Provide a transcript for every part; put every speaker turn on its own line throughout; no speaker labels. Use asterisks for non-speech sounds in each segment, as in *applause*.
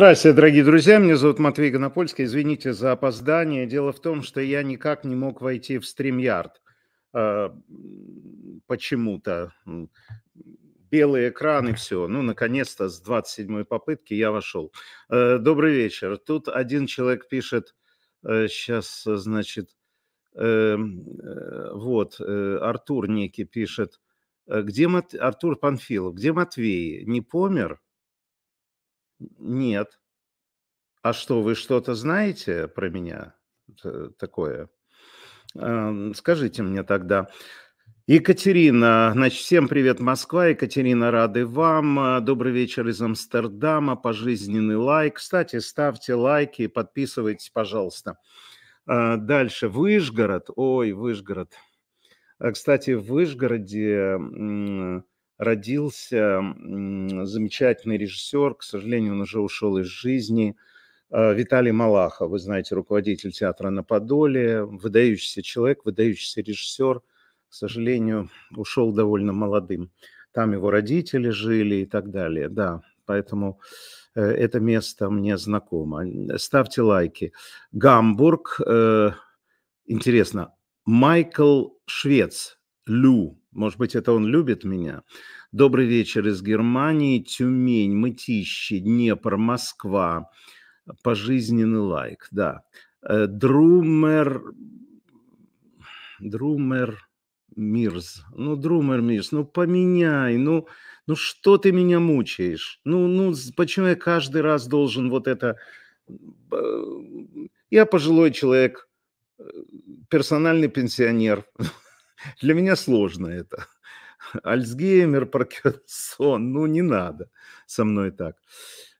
Здравствуйте, дорогие друзья. Меня зовут Матвей Гонопольский. Извините за опоздание. Дело в том, что я никак не мог войти в StreamYard. А, почему-то. Белый экран и все. Ну, наконец-то, с 27-й попытки я вошел. Э, добрый вечер. Тут один человек пишет, сейчас, э, значит, э, вот, Артур некий пишет, где Мат... Артур Панфилов, где Матвей? Не помер? Нет. А что, вы что-то знаете про меня такое? Эм, скажите мне тогда. Екатерина, значит, всем привет, Москва. Екатерина, рады вам. Э, добрый вечер из Амстердама, пожизненный лайк. Кстати, ставьте лайки и подписывайтесь, пожалуйста. Э, дальше, Выжгород. Ой, Выжгород. Э, кстати, в Выжгороде родился замечательный режиссер, к сожалению, он уже ушел из жизни, э, Виталий Малаха, вы знаете, руководитель театра на Подоле, выдающийся человек, выдающийся режиссер, к сожалению, ушел довольно молодым. Там его родители жили и так далее, да, поэтому э, это место мне знакомо. Ставьте лайки. Гамбург, э, интересно, Майкл Швец, Лю, может быть, это он любит меня. Добрый вечер из Германии, Тюмень, Мытищи, Днепр, Москва. Пожизненный лайк, да. Э, Друмер... Друмер Мирз. Ну, Друмер Мирз, ну поменяй, ну, ну что ты меня мучаешь? Ну, ну почему я каждый раз должен вот это... Я пожилой человек, э, персональный пенсионер. *laughs* Для меня сложно это. Альцгеймер, Паркинсон, ну не надо со мной так.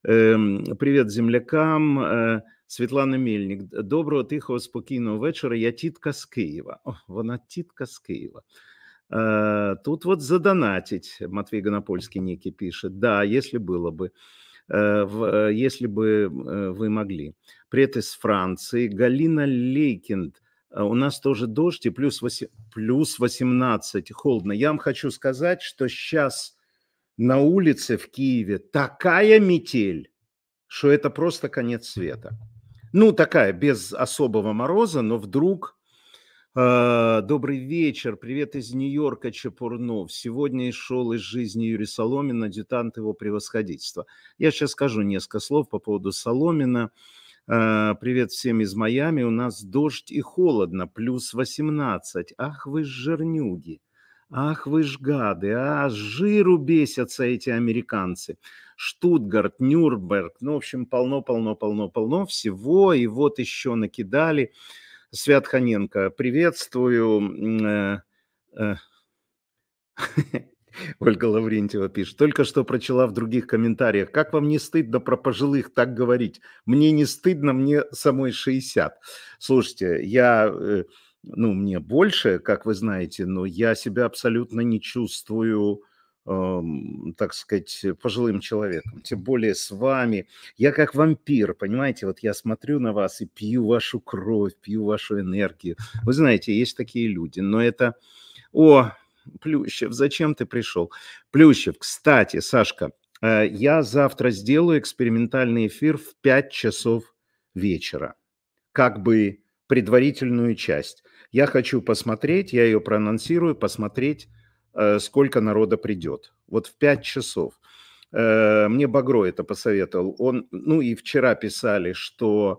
Эм, привет землякам. Э, Світлана Мельник. Доброго, тихого, спокійного вечора. Я тітка з Києва. О, вона тітка з Києва. Э, тут вот задонатить, Матвей Гонопольский некий пишет. Да, если было бы, э, если бы вы могли. Привет из Франции. Галина Лейкинд. Э, у нас тоже дождь и плюс, 8, плюс 18, холодно. Я вам хочу сказать, что сейчас на улице в Киеве такая метель, что это просто конец света. Ну, такая, без особого мороза, но вдруг... Э, добрый вечер, привет из Нью-Йорка, Чапурнов. Сегодня шел из жизни Юрий Соломин, адъютант его превосходительства. Я сейчас скажу несколько слов по поводу Соломина. Э, «Э, привет всем из Майами. У нас дождь и холодно, плюс 18. Ах вы ж жирнюги. Ах вы ж гады, а жиру бесятся эти американцы. Штутгарт, Нюрнберг, ну, в общем, полно, полно, полно, полно всего. И вот еще накидали. Свят Ханенко, приветствую. Э, э, *laughs* *laughs* Ольга Лаврентьева пишет. Только что прочла в других комментариях. Как вам не стыдно про пожилых так говорить? Мне не стыдно, мне самой 60. Слушайте, я... Э, ну, мне больше, как вы знаете, но я себя абсолютно не чувствую эм, так сказать, пожилым человеком, тем более с вами. Я как вампир, понимаете, вот я смотрю на вас и пью вашу кровь, пью вашу энергию. Вы знаете, есть такие люди, но это... О, Плющев, зачем ты пришел? Плющев, кстати, Сашка, э, я завтра сделаю экспериментальный эфир в 5 часов вечера, как бы предварительную часть. Я хочу посмотреть, я ее проанонсирую, посмотреть, э, сколько народа придет. Вот в 5 часов. Э, мне Багро это посоветовал. Он, ну и вчера писали, что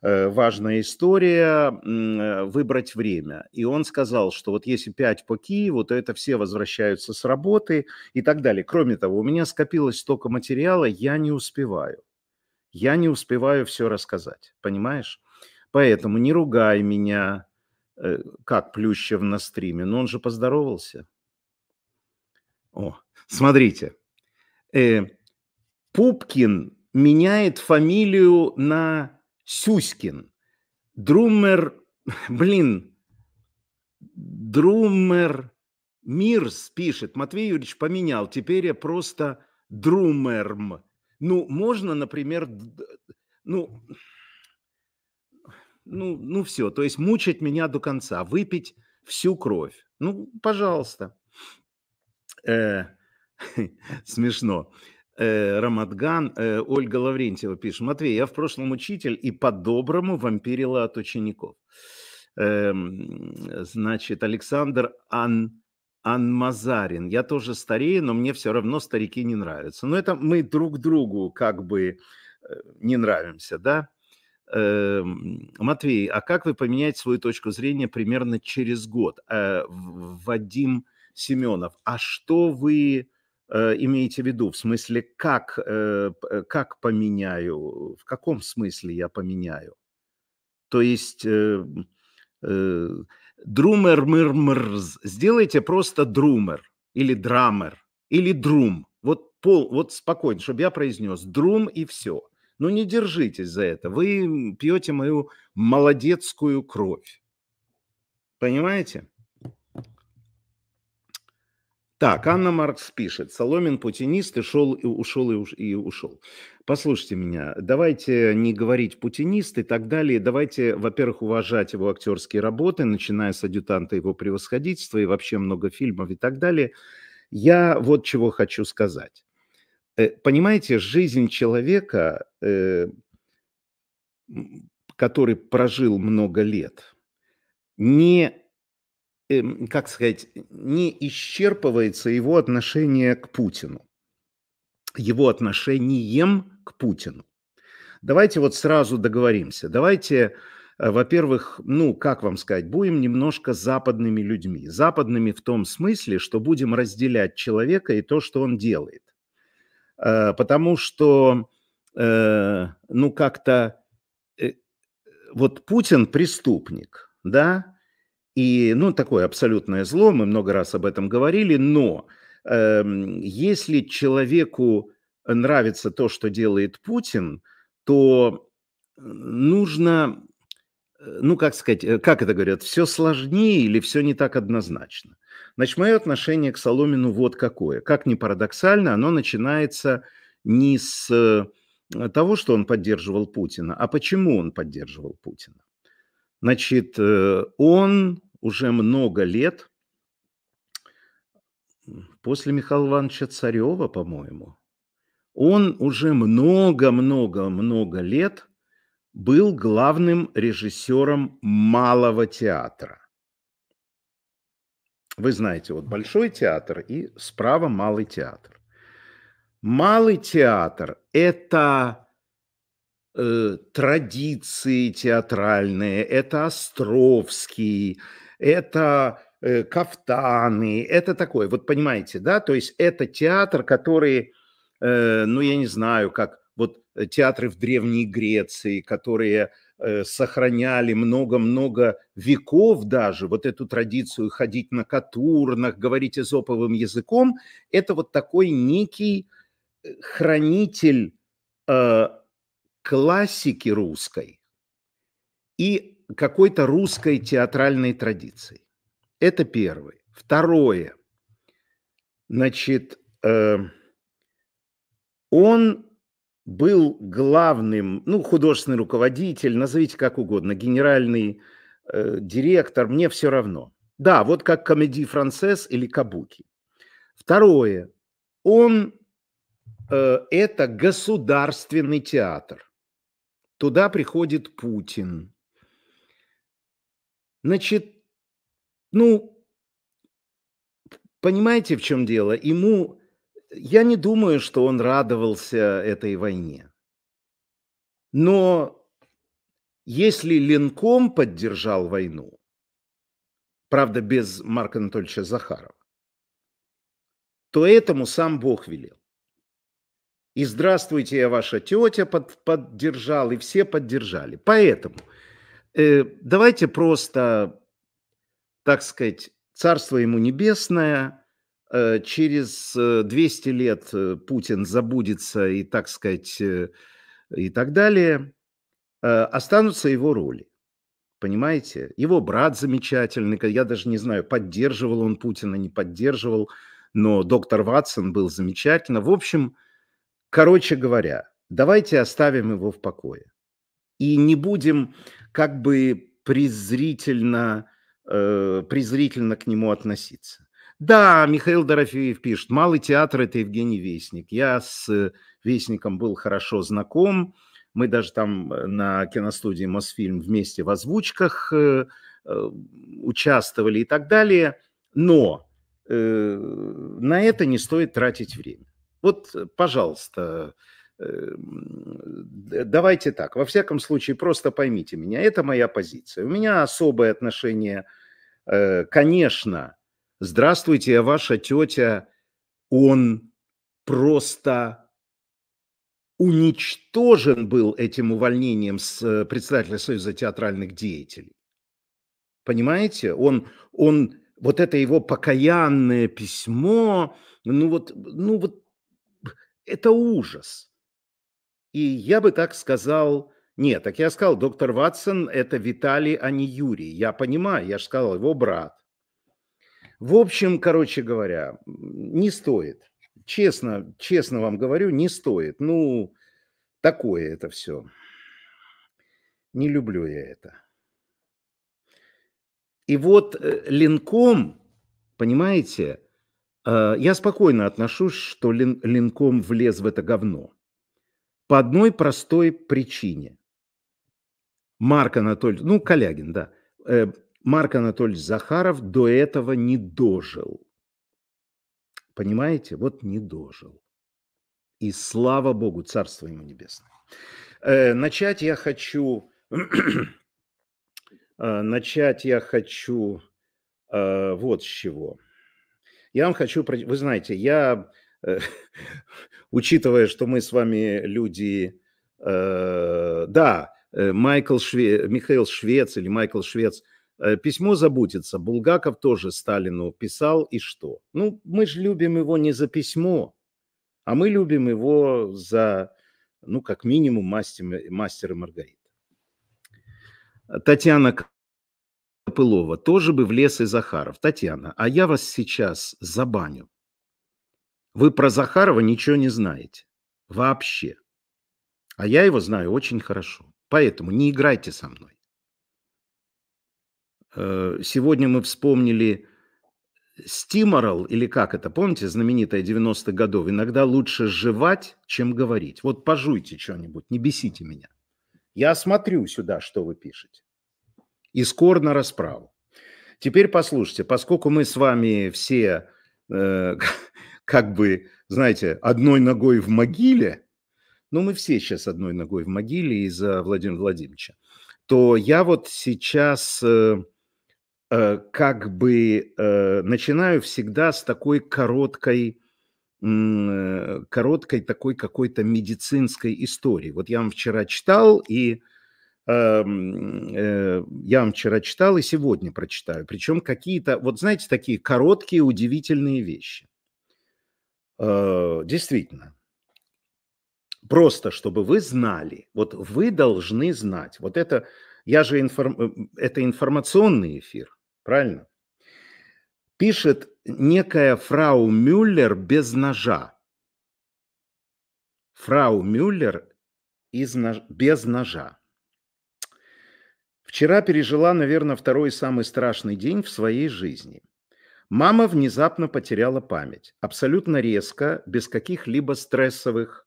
Э, важная история, э, выбрать время. И он сказал, что вот если 5 по Киеву, то это все возвращаются с работы и так далее. Кроме того, у меня скопилось столько материала, я не успеваю. Я не успеваю все рассказать, понимаешь? Поэтому не ругай меня, э, как Плющев на стриме, но он же поздоровался. О, смотрите. Э, Пупкин меняет фамилию на Сюськин. Друмер, блин, Друмер Мирс пишет. Матвей Юрьевич поменял, теперь я просто Друмерм. Ну, можно, например, ну, ну, ну все, то есть мучить меня до конца, выпить всю кровь. Ну, пожалуйста. Э, *laughs* смешно. смешно. Э, Рамадган, э, Ольга Лаврентьева пишет. Матвей, я в прошлом учитель и по-доброму вампирила от учеников. Эм, значит, Александр Ан... Анмазарин. Я тоже старею, но мне все равно старики не нравятся. Но ну, это мы друг другу как бы э, не нравимся, да? Эм, Матвей, а как вы поменяете свою точку зрения примерно через год? Вадим Семенов, а что вы Э, имеете в виду? В смысле, как, э, э, как поменяю? В каком смысле я поменяю? То есть друмер мыр мрз. Сделайте просто друмер или драмер или друм. Вот, пол, вот спокойно, чтобы я произнес друм и все. Ну не держитесь за это. Вы пьете мою молодецкую кровь. Понимаете? Так, Анна Маркс пишет, Соломин путинист и шел, и ушел, и, уш, и ушел. Послушайте меня, давайте не говорить путинист и так далее. Давайте, во-первых, уважать его актерские работы, начиная с адъютанта его превосходительства и вообще много фильмов и так далее. Я вот чего хочу сказать. Э, понимаете, жизнь человека, э, который прожил много лет, не Эм, как сказать, не исчерпывается его отношение к Путину, его отношением к Путину. Давайте вот сразу договоримся. Давайте, э, во-первых, ну, как вам сказать, будем немножко западными людьми. Западными в том смысле, что будем разделять человека и то, что он делает. Э, потому что, э, ну, как-то вот Путин преступник, да, и, ну, такое абсолютное зло, мы много раз об этом говорили, но э, если человеку нравится то, что делает Путин, то нужно, э, ну, как сказать, э, как это говорят, все сложнее или все не так однозначно. Значит, мое отношение к Соломину вот какое. Как ни парадоксально, оно начинается не с э, того, что он поддерживал Путина, а почему он поддерживал Путина. Значит, он уже много лет, после Михаила Ивановича Царева, по-моему, он уже много-много-много лет был главным режиссером малого театра. Вы знаете, вот Большой театр и справа Малый театр. Малый театр – это э, традиции театральные, это Островский, это э, кафтаны, это такое, вот понимаете, да, то есть это театр, который, э, ну, я не знаю, как вот э, театры в Древней Греции, которые сохраняли много-много веков даже вот эту традицию ходить на катурнах, говорить эзоповым языком, это вот такой некий хранитель э, классики русской. И какой-то русской театральной традицией. Это первое. Второе. Значит, э, он был главным, ну, художественный руководитель, назовите как угодно, генеральный э, директор, мне все равно. Да, вот как комедий францез или кабуки. Второе. Он э, – это государственный театр. Туда приходит Путин, Значит, ну, понимаете, в чем дело? Ему, я не думаю, что он радовался этой войне. Но если Ленком поддержал войну, правда, без Марка Анатольевича Захарова, то этому сам Бог велел. И здравствуйте, я ваша тетя под, поддержал, и все поддержали. Поэтому – Э, давайте просто, так сказать, царство ему небесное, э, через 200 э, лет Путин забудется и, так сказать, и так далее, останутся его роли. Понимаете? Его брат замечательный, я даже не знаю, поддерживал он Путина, не поддерживал, но доктор Ватсон был замечательно. В общем, короче говоря, давайте оставим его в покое. И не будем как бы презрительно, э, презрительно к нему относиться. Да, Михаил Дорофеев пишет, «Малый театр» – это Евгений Вестник. Я с Вестником был хорошо знаком. Мы даже там э, на киностудии «Мосфильм» вместе в озвучках э, э участвовали и так далее. Но э, на это не стоит тратить время. Вот, пожалуйста, Эм, давайте так, во всяком случае, просто поймите меня, это моя позиция. У меня особое отношение, э, конечно, здравствуйте, я ваша тетя, он просто уничтожен был этим увольнением с э, председателя Союза театральных деятелей. Понимаете? Он, он, вот это его покаянное письмо, ну вот, ну вот, это ужас. И я бы так сказал... Нет, так я сказал, доктор Ватсон – это Виталий, а не Юрий. Я понимаю, я же сказал, его брат. В общем, короче говоря, не стоит. Честно, честно вам говорю, не стоит. Ну, такое это все. Не люблю я это. И вот э, линком, понимаете, э, я спокойно отношусь, что линком влез в это говно. По одной простой причине. Марк Анатольевич, ну, Калягин, да. Э, Марк Анатольевич Захаров до этого не дожил. Понимаете? Вот не дожил. И слава Богу, Царство ему небесное. Э, начать я хочу... *clears throat* Э, начать я хочу вот с чего. Я вам хочу... Вы знаете, я Э, *laughs* учитывая, что мы с вами люди... Э, да, э, Майкл Шве... Михаил Швец или Майкл Швец письмо забудется. Булгаков тоже Сталину писал, и что? Ну, мы же любим его не за письмо, а мы любим его за, ну, как минимум, мастер, мастер и Маргарита. Татьяна Копылова. Тоже бы в лес и Захаров. Татьяна, а я вас сейчас забаню. Вы про Захарова ничего не знаете. Вообще. А я его знаю очень хорошо. Поэтому не играйте со мной. Э, сегодня мы вспомнили Стиморал, или как это, помните, знаменитая 90-х годов, иногда лучше жевать, чем говорить. Вот пожуйте что-нибудь, не бесите меня. Я смотрю сюда, что вы пишете. И скор на расправу. Теперь послушайте, поскольку мы с вами все э, *laughs* как бы, знаете, одной ногой в могиле, ну мы все сейчас одной ногой в могиле из-за Владимира Владимировича, то я вот сейчас э, э, как бы э, начинаю всегда с такой короткой э, короткой такой какой-то медицинской истории. Вот я вам вчера читал, и э, э, я вам вчера читал, и сегодня прочитаю. Причем какие-то, вот знаете, такие короткие удивительные вещи. Э, действительно, просто чтобы вы знали, вот вы должны знать, вот это, я же информ, э, это информационный эфир, правильно? Пишет некая фрау Мюллер без ножа. Фрау Мюллер из без ножа. Вчера пережила, наверное, второй самый страшный день в своей жизни – Мама внезапно потеряла память, абсолютно резко, без каких-либо стрессовых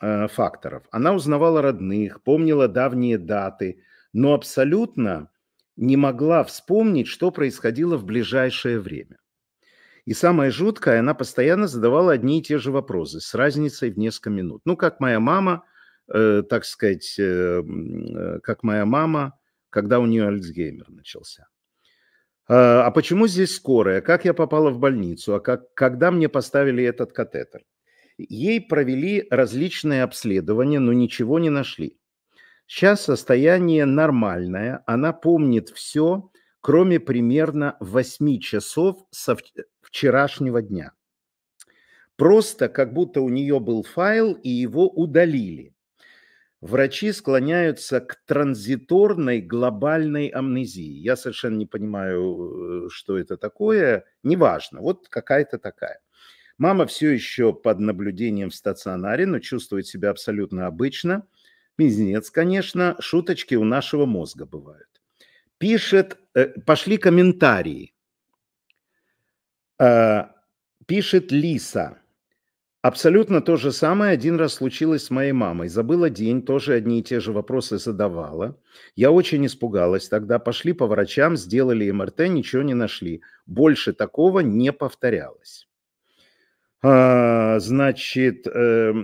э, факторов. Она узнавала родных, помнила давние даты, но абсолютно не могла вспомнить, что происходило в ближайшее время. И самое жуткое, она постоянно задавала одни и те же вопросы с разницей в несколько минут. Ну, как моя мама, э, так сказать, э, э как моя мама, когда у нее Альцгеймер начался. А, а почему здесь скорая? Как я попала в больницу? А как, когда мне поставили этот катетер? Ей провели различные обследования, но ничего не нашли. Сейчас состояние нормальное, она помнит все, кроме примерно 8 часов со вчерашнего дня. Просто как будто у нее был файл и его удалили врачи склоняются к транзиторной глобальной амнезии. Я совершенно не понимаю, э, что это такое. Неважно, вот какая-то такая. Мама все еще под наблюдением в стационаре, но чувствует себя абсолютно обычно. Пизнец, конечно, шуточки у нашего мозга бывают. Пишет, э, пошли комментарии. Э, пишет Лиса. Абсолютно то же самое один раз случилось с моей мамой. Забыла день, тоже одни и те же вопросы задавала. Я очень испугалась тогда. Пошли по врачам, сделали МРТ, ничего не нашли. Больше такого не повторялось. А, значит, э,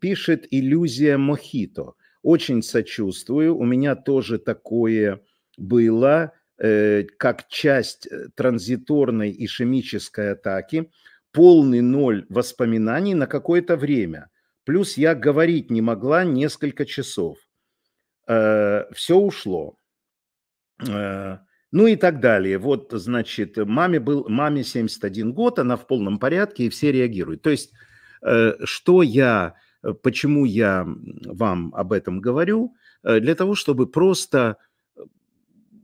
пишет иллюзия Мохито. Очень сочувствую. У меня тоже такое было, э, как часть э, транзиторной ишемической атаки – полный ноль воспоминаний на какое-то время. Плюс я говорить не могла несколько часов. Э, все ушло. Э, ну и так далее. Вот, значит, маме, был, маме 71 год, она в полном порядке, и все реагируют. То есть, э, что я, э, почему я вам об этом говорю? Э, для того, чтобы просто, э,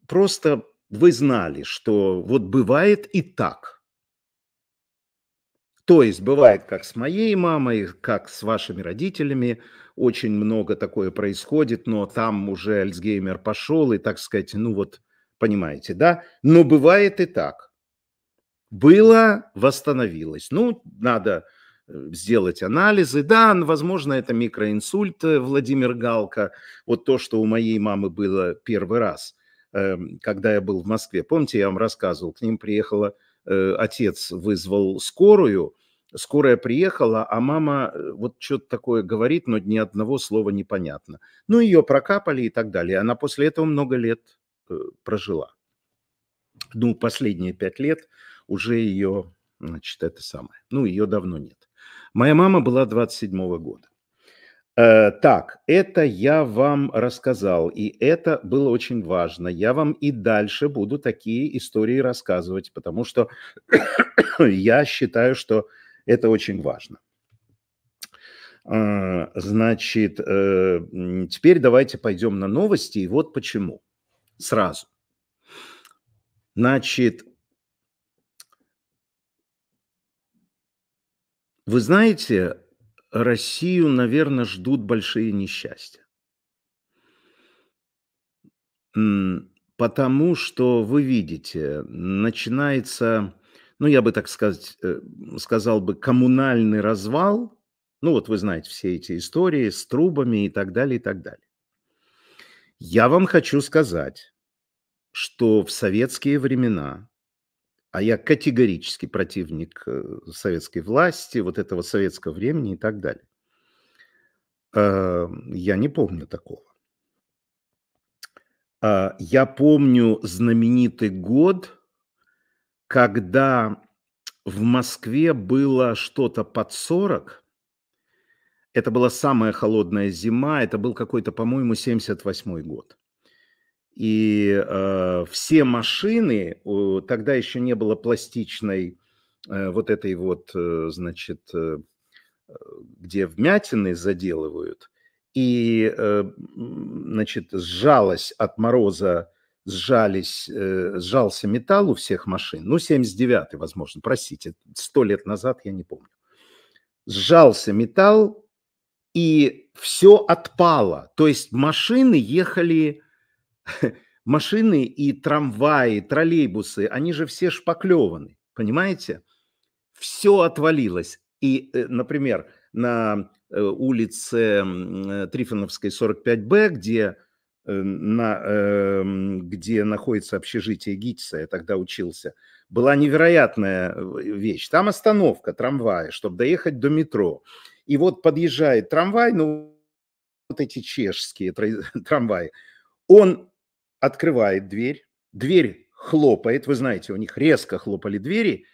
просто вы знали, что вот бывает и так – то есть бывает как с моей мамой, как с вашими родителями, очень много такое происходит, но там уже Альцгеймер пошел, и, так сказать, ну вот, понимаете, да? Но бывает и так. Было, восстановилось. Ну, надо э, сделать анализы. Да, возможно, это микроинсульт э, Владимир Галка. Вот то, что у моей мамы было первый раз, эм, когда я был в Москве. Помните, я вам рассказывал, к ним приехала э, отец вызвал скорую, скорая приехала, а мама э, вот что-то такое говорит, но ни одного слова непонятно. Ну, ее прокапали и так далее. Она после этого много лет э, прожила. Ну, последние пять лет уже ее, значит, это самое. Ну, ее давно нет. Моя мама была 27 года. Э, так, это я вам рассказал, и это было очень важно. Я вам и дальше буду такие истории рассказывать, потому что я считаю, что это очень важно. А, значит, э, теперь давайте пойдем на новости, и вот почему. Сразу. Значит, вы знаете, Россию, наверное, ждут большие несчастья. Потому что, вы видите, начинается ну, я бы так сказать, э, сказал бы, коммунальный развал. Ну, вот вы знаете все эти истории с трубами и так далее, и так далее. Я вам хочу сказать, что в советские времена, а я категорически противник э, советской власти, вот этого советского времени и так далее, эм, я не помню такого. А, я помню знаменитый год – когда в Москве было что-то под 40, это была самая холодная зима, это был какой-то, по-моему, 78 год. И э, все машины, тогда еще не было пластичной э, вот этой вот, э, значит, э, где вмятины заделывают, и, э, значит, сжалась от мороза сжались, э, сжался металл у всех машин, ну, 79-й, возможно, простите, сто лет назад, я не помню. Сжался металл, и все отпало. То есть машины ехали, *laughs* машины и трамваи, троллейбусы, они же все шпаклеваны, понимаете? Все отвалилось. И, э, например, на э, улице Трифоновской 45Б, где Э, на, эм, где находится общежитие ГИТИСа, я тогда учился, была невероятная э, вещь. Там остановка трамвая, чтобы доехать до метро. И вот подъезжает трамвай, ну, вот эти чешские *laughs* трамваи. Он открывает дверь, дверь хлопает, вы знаете, у них резко хлопали двери,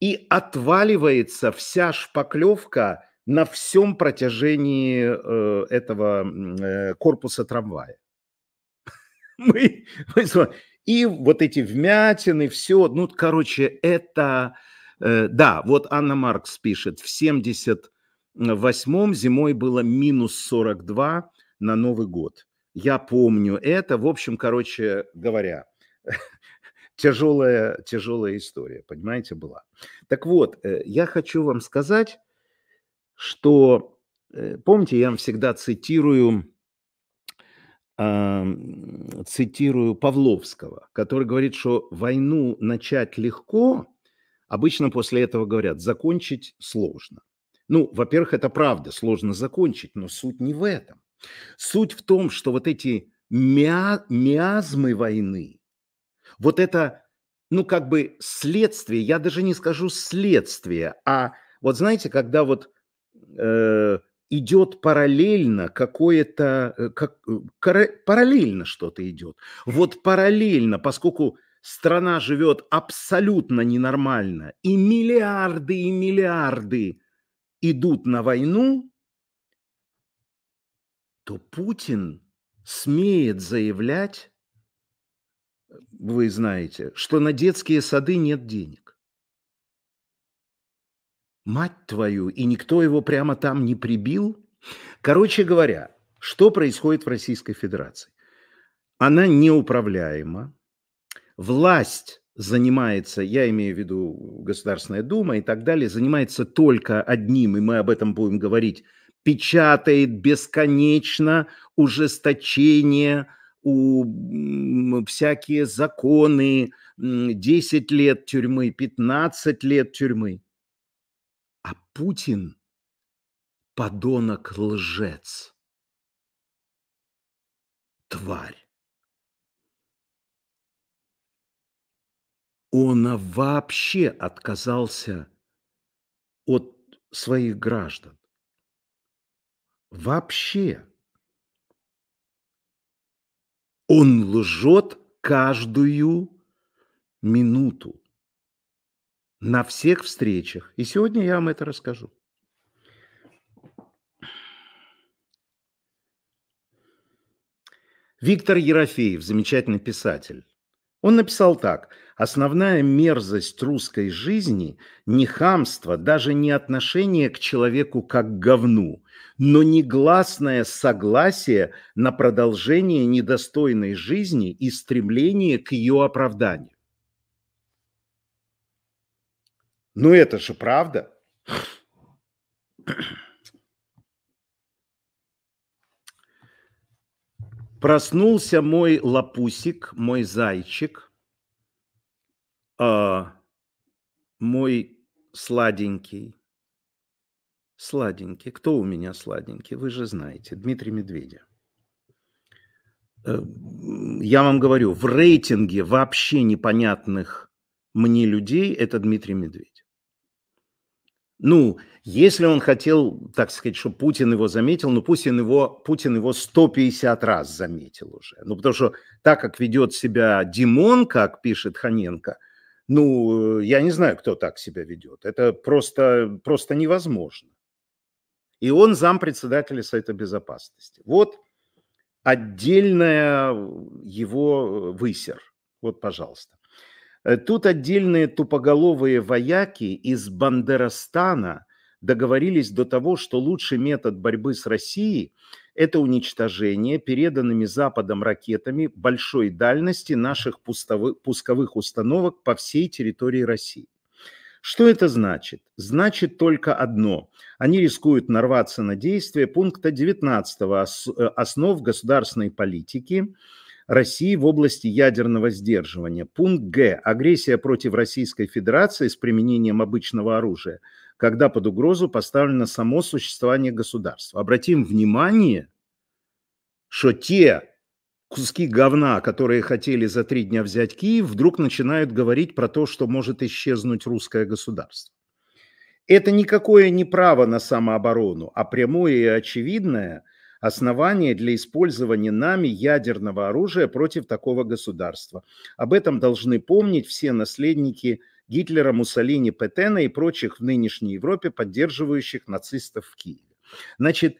и отваливается вся шпаклевка на всем протяжении э, этого корпуса трамвая. *laughs* мы, мы и вот эти вмятины, все, ну, короче, это, э, да, вот Анна Маркс пишет, в 78-м зимой было минус 42 на Новый год. Я помню это, в общем, короче говоря, *laughs* тяжелая, тяжелая история, понимаете, была. Так вот, э, я хочу вам сказать, что, э, помните, я вам всегда цитирую цитирую Павловского, который говорит, что войну начать легко, обычно после этого говорят, закончить сложно. Ну, во-первых, это правда, сложно закончить, но суть не в этом. Суть в том, что вот эти миа- миазмы войны, вот это, ну, как бы следствие, я даже не скажу следствие, а вот знаете, когда вот э, идет параллельно какое-то, э, как, э, параллельно что-то идет. Вот параллельно, поскольку страна живет абсолютно ненормально, и миллиарды и миллиарды идут на войну, то Путин смеет заявлять, э, вы знаете, что на детские сады нет денег. Мать твою, и никто его прямо там не прибил? Короче говоря, что происходит в Российской Федерации? Она неуправляема, власть занимается, я имею в виду Государственная Дума и так далее, занимается только одним, и мы об этом будем говорить, печатает бесконечно ужесточение, у, всякие законы, 10 лет тюрьмы, 15 лет тюрьмы а Путин – подонок-лжец. Тварь. Он вообще отказался от своих граждан. Вообще. Он лжет каждую минуту на всех встречах. И сегодня я вам это расскажу. Виктор Ерофеев, замечательный писатель, он написал так. Основная мерзость русской жизни – не хамство, даже не отношение к человеку как говну, но негласное согласие на продолжение недостойной жизни и стремление к ее оправданию. Ну это же правда. Проснулся мой лапусик, мой зайчик, э, мой сладенький. Сладенький. Кто у меня сладенький? Вы же знаете. Дмитрий Медведев. Э, я вам говорю, в рейтинге вообще непонятных мне людей это Дмитрий Медведев. Ну, если он хотел, так сказать, чтобы Путин его заметил, ну, Путин его, Путин его 150 раз заметил уже. Ну, потому что так, как ведет себя Димон, как пишет Ханенко, ну, э, я не знаю, кто так себя ведет. Это просто, просто невозможно. И он зам председателя Совета Безопасности. Вот отдельная его э, высер. Вот, пожалуйста. Э, тут отдельные тупоголовые вояки из Бандерастана договорились до того, что лучший метод борьбы с Россией – это уничтожение переданными Западом ракетами большой дальности наших пусковых установок по всей территории России. Что это значит? Значит только одно. Они рискуют нарваться на действие пункта 19 э, основ государственной политики – России в области ядерного сдерживания. Пункт Г. Агрессия против Российской Федерации с применением обычного оружия, когда под угрозу поставлено само существование государства. Обратим внимание, что те куски говна, которые хотели за три дня взять Киев, вдруг начинают говорить про то, что может исчезнуть русское государство. Это никакое не право на самооборону, а прямое и очевидное – основания для использования нами ядерного оружия против такого государства. Об этом должны помнить все наследники Гитлера, Муссолини, Петена и прочих в нынешней Европе, поддерживающих нацистов в Киеве. Значит,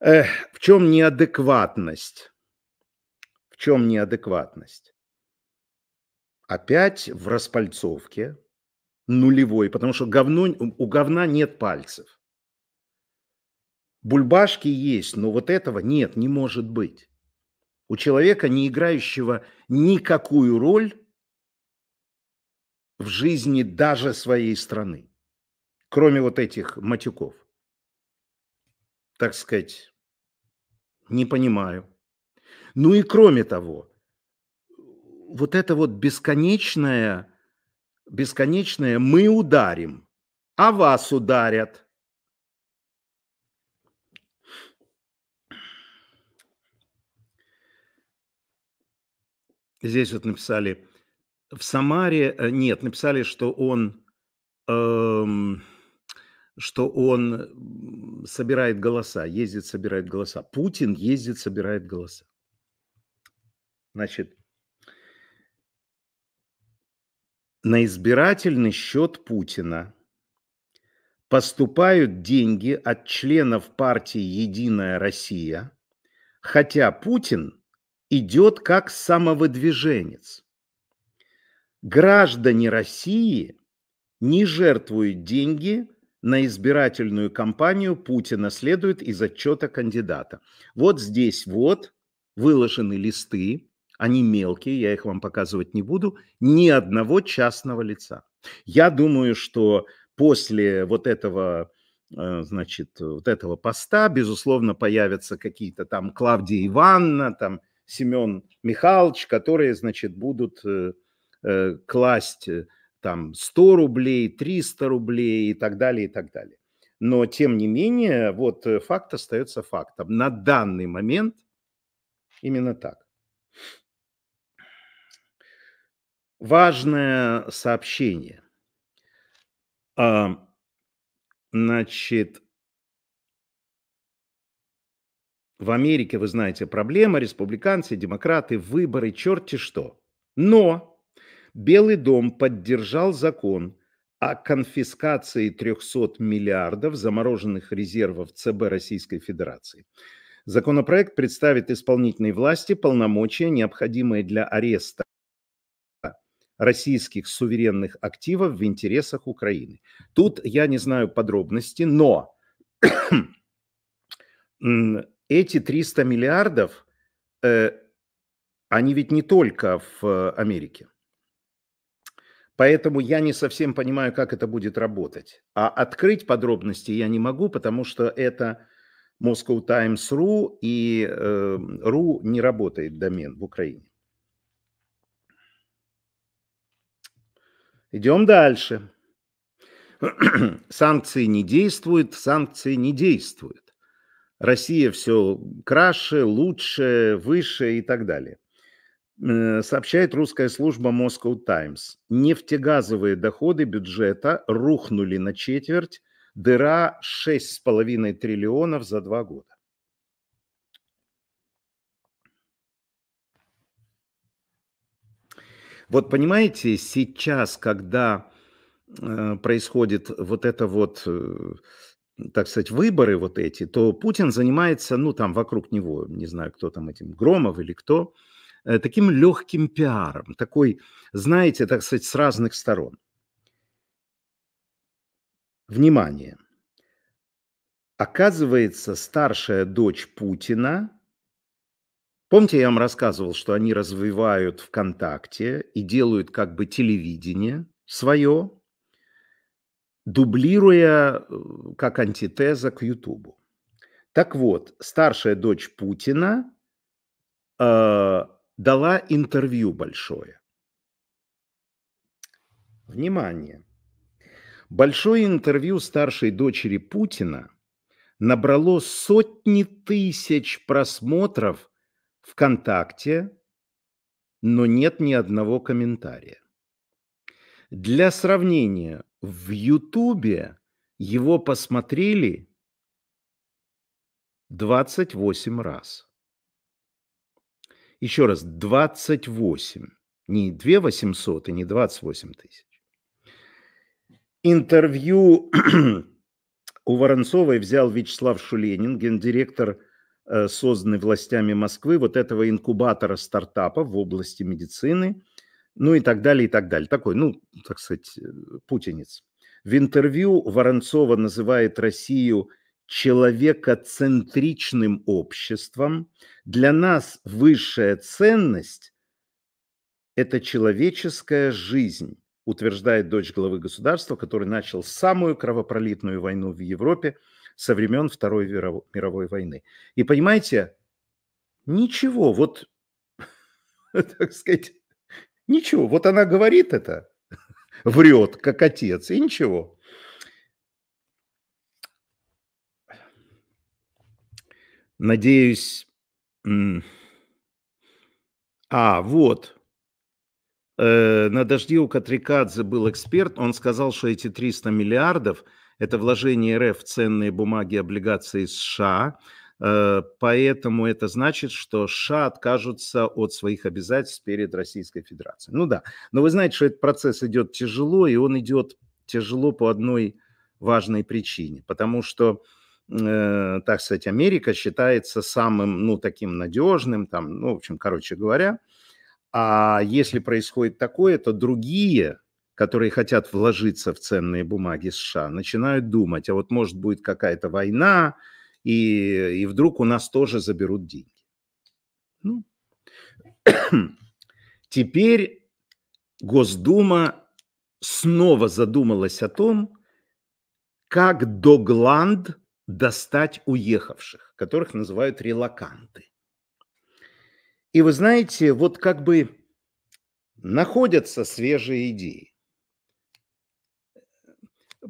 э, в чем неадекватность? В чем неадекватность? Опять в распальцовке нулевой, потому что говно, у говна нет пальцев. Бульбашки есть, но вот этого нет, не может быть. У человека, не играющего никакую роль в жизни даже своей страны, кроме вот этих матюков. Так сказать, не понимаю. Ну и кроме того, вот это вот бесконечное, бесконечное «мы ударим», а вас ударят – Здесь вот написали, в Самаре, э, нет, написали, что он, эм, что он собирает голоса, ездит, собирает голоса. Путин ездит, собирает голоса. Значит, на избирательный счет Путина поступают деньги от членов партии «Единая Россия», хотя Путин – идет как самовыдвиженец. Граждане России не жертвуют деньги на избирательную кампанию Путина, следует из отчета кандидата. Вот здесь вот выложены листы, они мелкие, я их вам показывать не буду, ни одного частного лица. Я думаю, что после вот этого э, значит, вот этого поста, безусловно, появятся какие-то там Клавдия Ивановна, там Семен Михайлович, которые, значит, будут э, э, класть э, там 100 рублей, 300 рублей и так далее, и так далее. Но, тем не менее, вот факт остается фактом. На данный момент именно так. Важное сообщение. А, значит, В Америке, вы знаете, проблема, республиканцы, демократы, выборы, черти что. Но Белый дом поддержал закон о конфискации 300 миллиардов замороженных резервов ЦБ Российской Федерации. Законопроект представит исполнительной власти полномочия, необходимые для ареста российских суверенных активов в интересах Украины. Тут я не знаю подробности, но *clears throat* эти 300 миллиардов, э, они ведь не только в э, Америке. Поэтому я не совсем понимаю, как это будет работать. А открыть подробности я не могу, потому что это Moscow Times.ru и э, .ru не работает домен в Украине. Идем дальше. *clears throat* санкции не действуют, санкции не действуют. Россия все краше, лучше, выше и так далее. Э, сообщает русская служба Moscow Times. Нефтегазовые доходы бюджета рухнули на четверть, дыра 6,5 триллионов за два года. Вот понимаете, сейчас, когда э, происходит вот это вот э, так сказать, выборы вот эти, то Путин занимается, ну, там вокруг него, не знаю, кто там этим, Громов или кто, э, таким легким пиаром, такой, знаете, так сказать, с разных сторон. Внимание. Оказывается, старшая дочь Путина, помните, я вам рассказывал, что они развивают ВКонтакте и делают как бы телевидение свое, дублируя э, как антитеза к Ютубу. Так вот, старшая дочь Путина э, дала интервью большое. Внимание. Большое интервью старшей дочери Путина набрало сотни тысяч просмотров ВКонтакте, но нет ни одного комментария. Для сравнения, в Ютубе его посмотрели 28 раз. Еще раз, 28. Не 2 800 и не 28 тысяч. Интервью у Воронцовой взял Вячеслав Шуленин, гендиректор э, созданный властями Москвы вот этого инкубатора стартапов в области медицины ну и так далее, и так далее. Такой, ну, так сказать, э, путинец. В интервью Воронцова называет Россию человекоцентричным обществом. Для нас высшая ценность – это человеческая жизнь, утверждает дочь главы государства, который начал самую кровопролитную войну в Европе со времен Второй мировой войны. И понимаете, ничего, вот, *laughs* так сказать, Ничего, вот она говорит это, *laughs* врет, как отец, и ничего. Надеюсь... А, вот. Э, на дожди у Катрикадзе был эксперт. Он сказал, что эти 300 миллиардов – это вложение РФ в ценные бумаги, облигации США – Э, поэтому это значит, что США откажутся от своих обязательств перед Российской Федерацией. Ну да, но вы знаете, что этот процесс идет тяжело, и он идет тяжело по одной важной причине, потому что э, так сказать, Америка считается самым, ну, таким надежным, там, ну, в общем, короче говоря. А если происходит такое, то другие, которые хотят вложиться в ценные бумаги США, начинают думать, а вот может будет какая-то война, и, и вдруг у нас тоже заберут деньги. Ну. *clears throat* Теперь Госдума снова задумалась о том, как до Гланд достать уехавших, которых называют релаканты. И вы знаете, вот как бы находятся свежие идеи.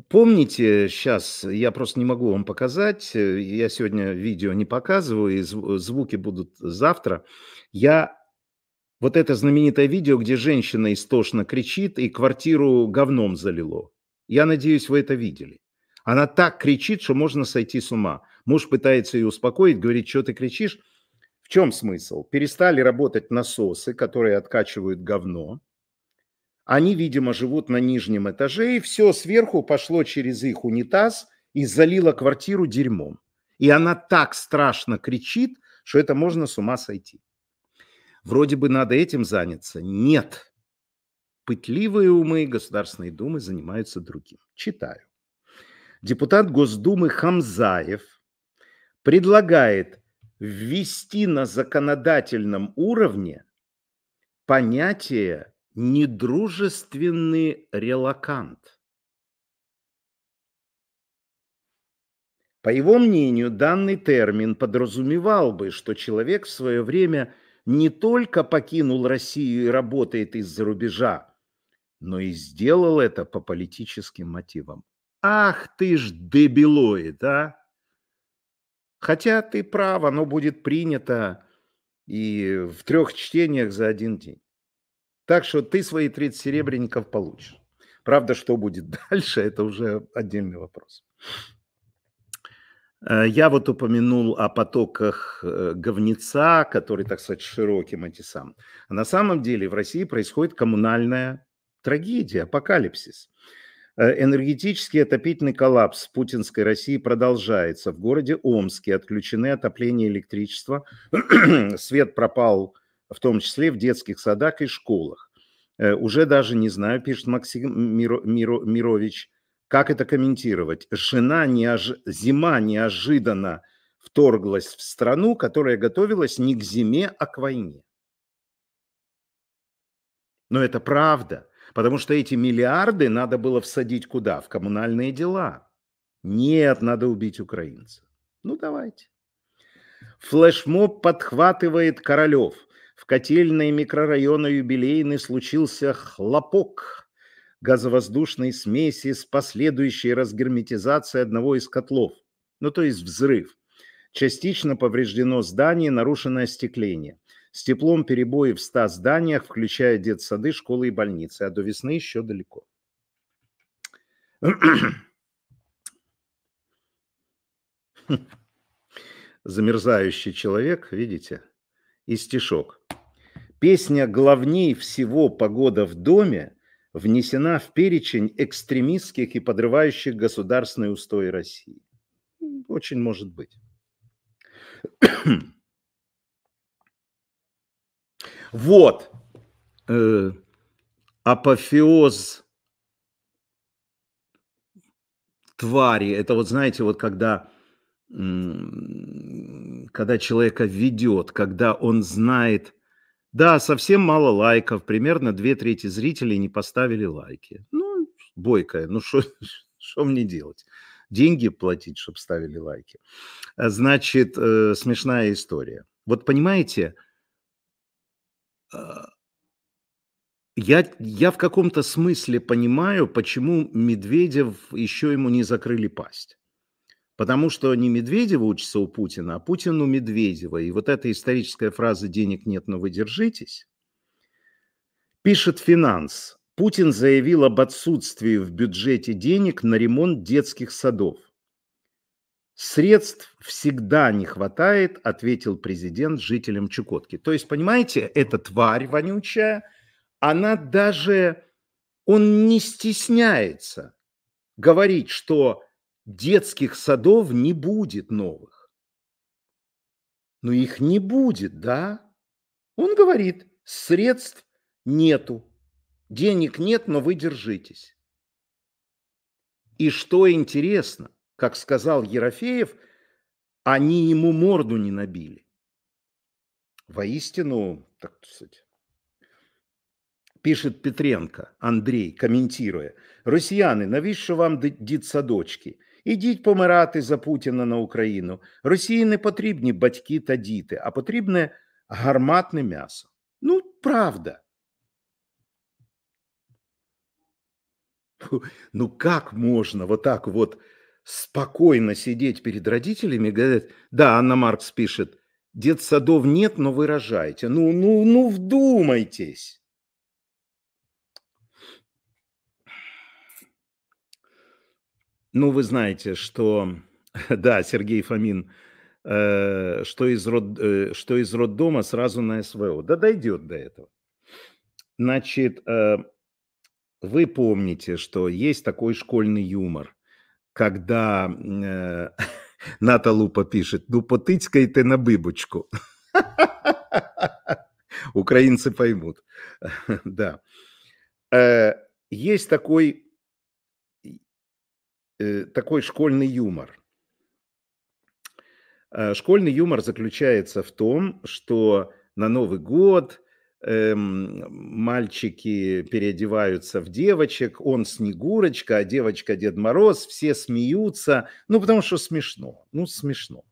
Помните, сейчас я просто не могу вам показать, э, я сегодня видео не показываю, и звуки будут завтра. Я вот это знаменитое видео, где женщина истошно кричит и квартиру говном залило. Я надеюсь, вы это видели. Она так кричит, что можно сойти с ума. Муж пытается ее успокоить, говорит, что ты кричишь? В чем смысл? Перестали работать насосы, которые откачивают говно. Они, видимо, живут на нижнем этаже, и все сверху пошло через их унитаз и залило квартиру дерьмом. И она так страшно кричит, что это можно с ума сойти. Вроде бы надо этим заняться. Нет. Пытливые умы Государственной Думы занимаются другим. Читаю. Депутат Госдумы Хамзаев предлагает ввести на законодательном уровне понятие недружественный релакант. По его мнению, данный термин подразумевал бы, что человек в свое время не только покинул Россию и работает из-за рубежа, но и сделал это по политическим мотивам. Ах ты ж дебилоид, а! Хотя ты прав, оно будет принято и в трех чтениях за один день. Так что ты свои 30 серебряников получишь. Правда, что будет *laughs* дальше, это уже отдельный вопрос. Э, я вот упомянул о потоках э, говнеца, который, так сказать, широким антисам. А на самом деле в России происходит коммунальная трагедия, апокалипсис. Э, энергетический отопительный коллапс путинской России продолжается. В городе Омске отключены отопление и электричество. *clears throat* Свет пропал в том числе в детских садах и школах. Э, уже даже не знаю, пишет Максим Миро, Миро, Мирович, как это комментировать. Жена неож... Зима неожиданно вторглась в страну, которая готовилась не к зиме, а к войне. Но это правда, потому что эти миллиарды надо было всадить куда? В коммунальные дела. Нет, надо убить украинцев. Ну давайте. Флешмоб подхватывает Королев – в котельной микрорайона юбилейный случился хлопок газовоздушной смеси с последующей разгерметизацией одного из котлов, ну то есть взрыв. Частично повреждено здание, нарушено остекление. С теплом перебои в 100 зданиях, включая детсады, школы и больницы, а до весны еще далеко. Замерзающий человек, видите? и стишок. Песня «Главней всего погода в доме» внесена в перечень экстремистских и подрывающих государственные устои России. Очень может быть. *clears throat* Вот э, апофеоз твари. Это вот, знаете, вот когда когда человека ведет, когда он знает, да, совсем мало лайков, примерно две трети зрителей не поставили лайки. Ну, бойкая, ну что *laughs* мне делать? Деньги платить, чтобы ставили лайки. А значит, э, смешная история. Вот понимаете, э, я, я в каком-то смысле понимаю, почему Медведев еще ему не закрыли пасть. Потому что не Медведева учится у Путина, а Путин у Медведева. И вот эта историческая фраза «денег нет, но вы держитесь» пишет «Финанс». Путин заявил об отсутствии в бюджете денег на ремонт детских садов. Средств всегда не хватает, ответил президент жителям Чукотки. То есть, понимаете, эта тварь вонючая, она даже, он не стесняется говорить, что детских садов не будет новых. Но их не будет, да? Он говорит, средств нету, денег нет, но вы держитесь. И что интересно, как сказал Ерофеев, они ему морду не набили. Воистину, так сказать, пишет Петренко Андрей, комментируя, «Россияны, навіщо вам детсадочки. Ідіть помирати за Путіна на Україну. Росії не потрібні батьки та діти, а потрібне гарматне м'ясо. Ну, правда. Ну, как можно вот так вот спокойно сидеть перед родителями? Говорят, да, Анна Маркс пишет, садов нет, но вы Ну, ну, ну, вдумайтесь. Ну, вы знаете, что, *laughs* да, Сергей Фомин, э, что, из род, э, что из роддома сразу на СВО. Да дойдет до этого. Значит, э, вы помните, что есть такой школьный юмор, когда э, *laughs* Ната Лупа пишет, ну, потыцкай ты на быбочку. *laughs* Украинцы поймут. Да. Э, есть такой Э, такой школьный юмор. Э, школьный юмор заключается в том, что на Новый год эм, мальчики переодеваются в девочек, он Снегурочка, а девочка Дед Мороз, все смеются, ну потому что смешно, ну смешно.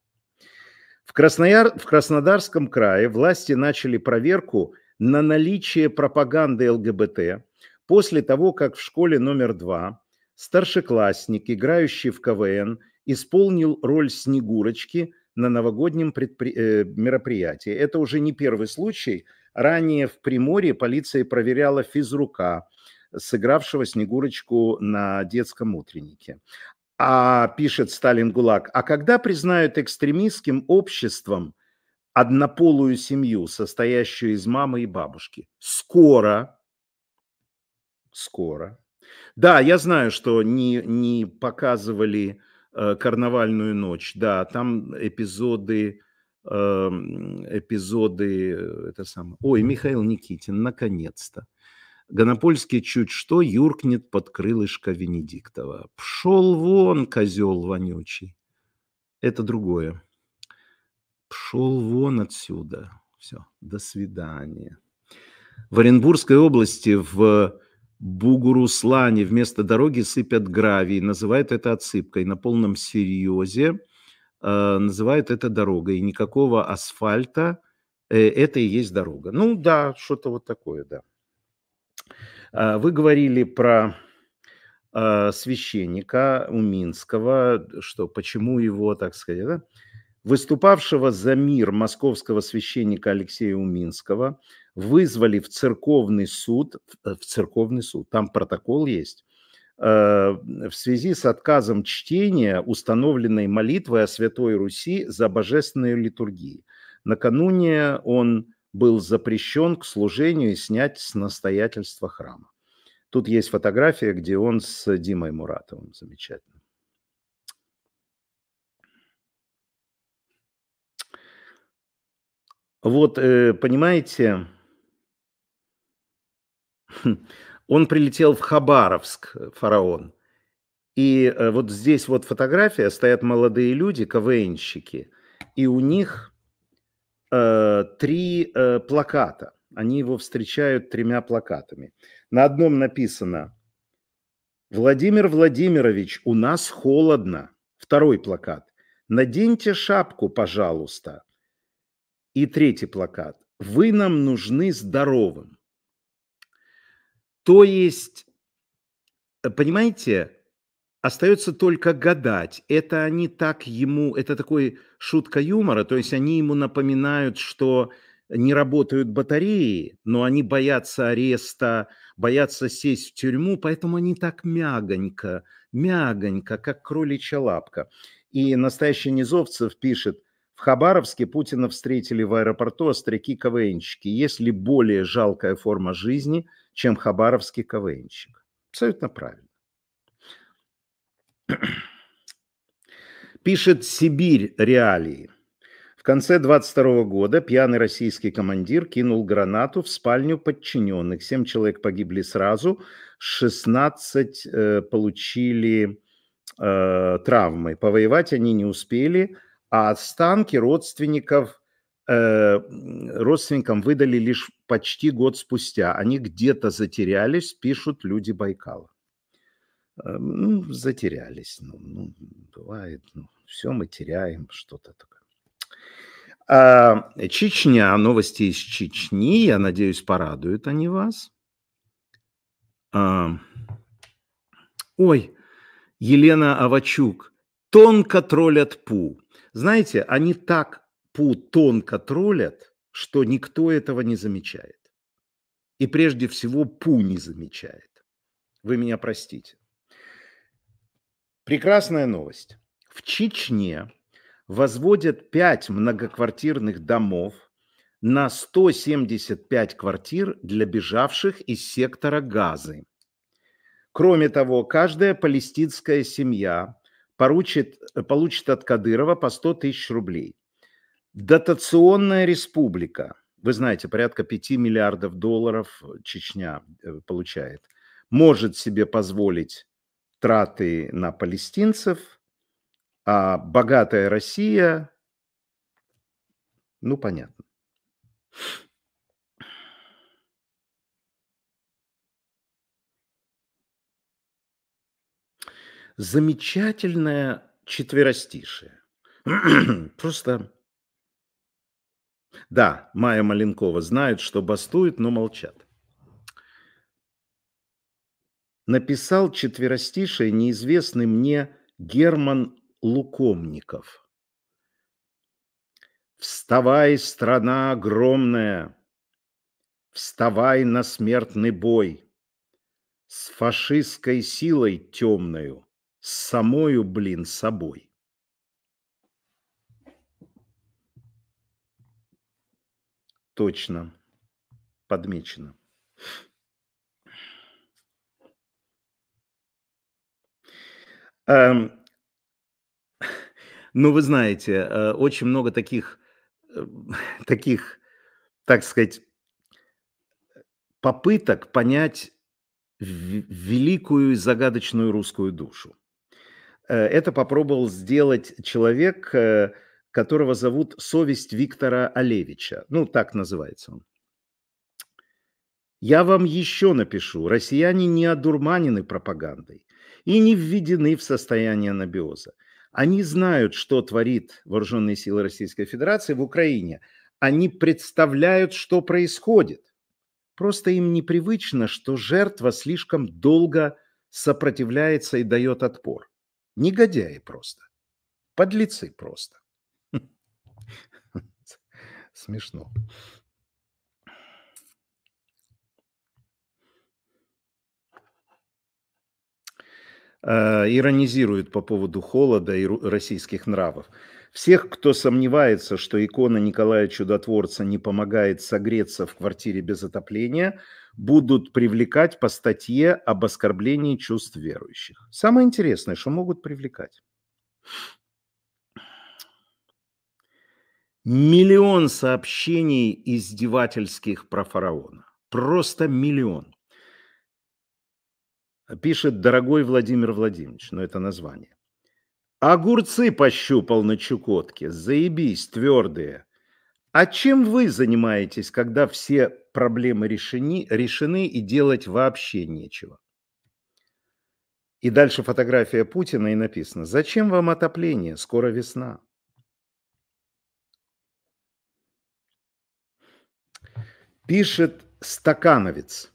В, Краснояр... в Краснодарском крае власти начали проверку на наличие пропаганды ЛГБТ после того, как в школе номер два старшеклассник, играющий в КВН, исполнил роль Снегурочки на новогоднем предпри... э, мероприятии. Это уже не первый случай. Ранее в Приморье полиция проверяла физрука, сыгравшего Снегурочку на детском утреннике. А пишет Сталин ГУЛАГ, а когда признают экстремистским обществом однополую семью, состоящую из мамы и бабушки? Скоро. Скоро. Да, я знаю, что не, не показывали э, «Карнавальную ночь». Да, там эпизоды, эм, э, эпизоды, это самое... Ой, Михаил Никитин, наконец-то. Гонопольский чуть что юркнет под крылышко Венедиктова. Пшел вон, козел вонючий. Это другое. Пшел вон отсюда. Все, до свидания. В Оренбургской области в Бугуруслане вместо дороги сыпят гравий, называют это отсыпкой. На полном серьезе э, называют это дорогой. Никакого асфальта, э, это и есть дорога. Ну да, что-то вот такое, да. Э, вы говорили про э, священника Минского, что почему его, так сказать, да? выступавшего за мир московского священника Алексея Уминского, вызвали в церковный суд, э, в церковный суд, там протокол есть, э, в связи с отказом чтения установленной молитвы о Святой Руси за божественные литургии. Накануне он был запрещен к служению и снять с настоятельства храма. Тут есть фотография, где он с Димой Муратовым, замечательно. Вот, э, понимаете, *laughs* он прилетел в Хабаровск, э, фараон. И э, вот здесь вот фотография, стоят молодые люди, КВНщики, и у них э, три э, плаката. Они его встречают тремя плакатами. На одном написано «Владимир Владимирович, у нас холодно». Второй плакат. «Наденьте шапку, пожалуйста». И третий плакат. Вы нам нужны здоровым. То есть, э, понимаете, остается только гадать. Это они так ему, это такой шутка юмора, то есть они ему напоминают, что не работают батареи, но они боятся ареста, боятся сесть в тюрьму, поэтому они так мягонько, мягонько, как кроличья лапка. И настоящий Низовцев пишет, в Хабаровске Путина встретили в аэропорту остряки-КВНщики. Есть ли более жалкая форма жизни, чем хабаровский КВНщик? Абсолютно правильно. *clears throat* Пишет Сибирь реалии. В конце 22 года пьяный российский командир кинул гранату в спальню подчиненных. Семь человек погибли сразу, 16 э, получили э, травмы. Повоевать они не успели – а останки родственников э, родственникам выдали лишь почти год спустя. Они где-то затерялись, пишут люди Байкала. Э, ну, затерялись, ну, ну бывает, ну, все мы теряем, что-то такое. А, Чечня, новости из Чечни, я надеюсь, порадуют они вас. А, ой, Елена Авачук, тонко троллят Пу. Знаете, они так пу-тонко троллят, что никто этого не замечает. И прежде всего пу не замечает. Вы меня простите. Прекрасная новость. В Чечне возводят 5 многоквартирных домов на 175 квартир для бежавших из сектора Газы. Кроме того, каждая палестинская семья поручит, э, получит от Кадырова по 100 тысяч рублей. Дотационная республика, вы знаете, порядка 5 миллиардов долларов э, Чечня э, получает, может себе позволить траты на палестинцев, а богатая Россия, ну понятно. замечательное четверостишее. *clears throat* Просто... Да, Майя Маленкова знает, что бастует, но молчат. Написал четверостишее неизвестный мне Герман Лукомников. «Вставай, страна огромная! Вставай на смертный бой! С фашистской силой темною!» с самою, блин, собой. Точно подмечено. Эм, ну, вы знаете, э, очень много таких, э, таких, так сказать, попыток понять великую и загадочную русскую душу. Э, это попробовал сделать человек, э, которого зовут «Совесть Виктора Олевича». Ну, так называется он. Я вам еще напишу, россияне не одурманены пропагандой и не введены в состояние анабиоза. Они знают, что творит вооруженные силы Российской Федерации в Украине. Они представляют, что происходит. Просто им непривычно, что жертва слишком долго сопротивляется и дает отпор. Негодяи просто. Подлецы просто. *laughs* Смешно. Э, иронизирует по поводу холода и российских нравов. Всех, кто сомневается, что икона Николая Чудотворца не помогает согреться в квартире без отопления, будут привлекать по статье об оскорблении чувств верующих. Самое интересное, что могут привлекать. Миллион сообщений издевательских про фараона. Просто миллион. Пишет дорогой Владимир Владимирович, но это название. Огурцы пощупал на Чукотке, заебись, твердые. А чем вы занимаетесь, когда все проблемы решены, решены и делать вообще нечего? И дальше фотография Путина и написано, зачем вам отопление, скоро весна. Пишет Стакановец.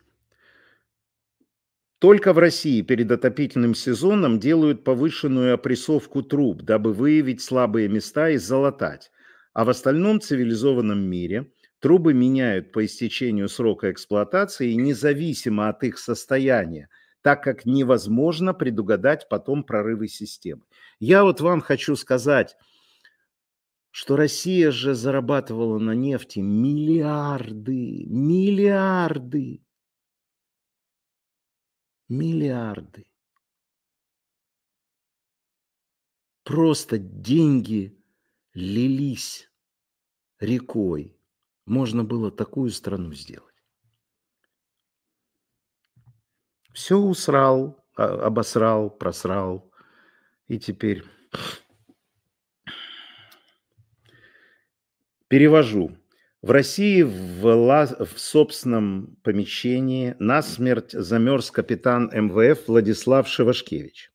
Только в России перед отопительным сезоном делают повышенную опрессовку труб, дабы выявить слабые места и залатать. А в остальном цивилизованном мире трубы меняют по истечению срока эксплуатации независимо от их состояния, так как невозможно предугадать потом прорывы системы. Я вот вам хочу сказать, что Россия же зарабатывала на нефти миллиарды, миллиарды. Миллиарды. Просто деньги лились рекой. Можно было такую страну сделать. Все усрал, а, обосрал, просрал. И теперь перевожу. В России в, лаз... в собственном помещении насмерть замерз капитан МВФ Владислав Шивашкевич.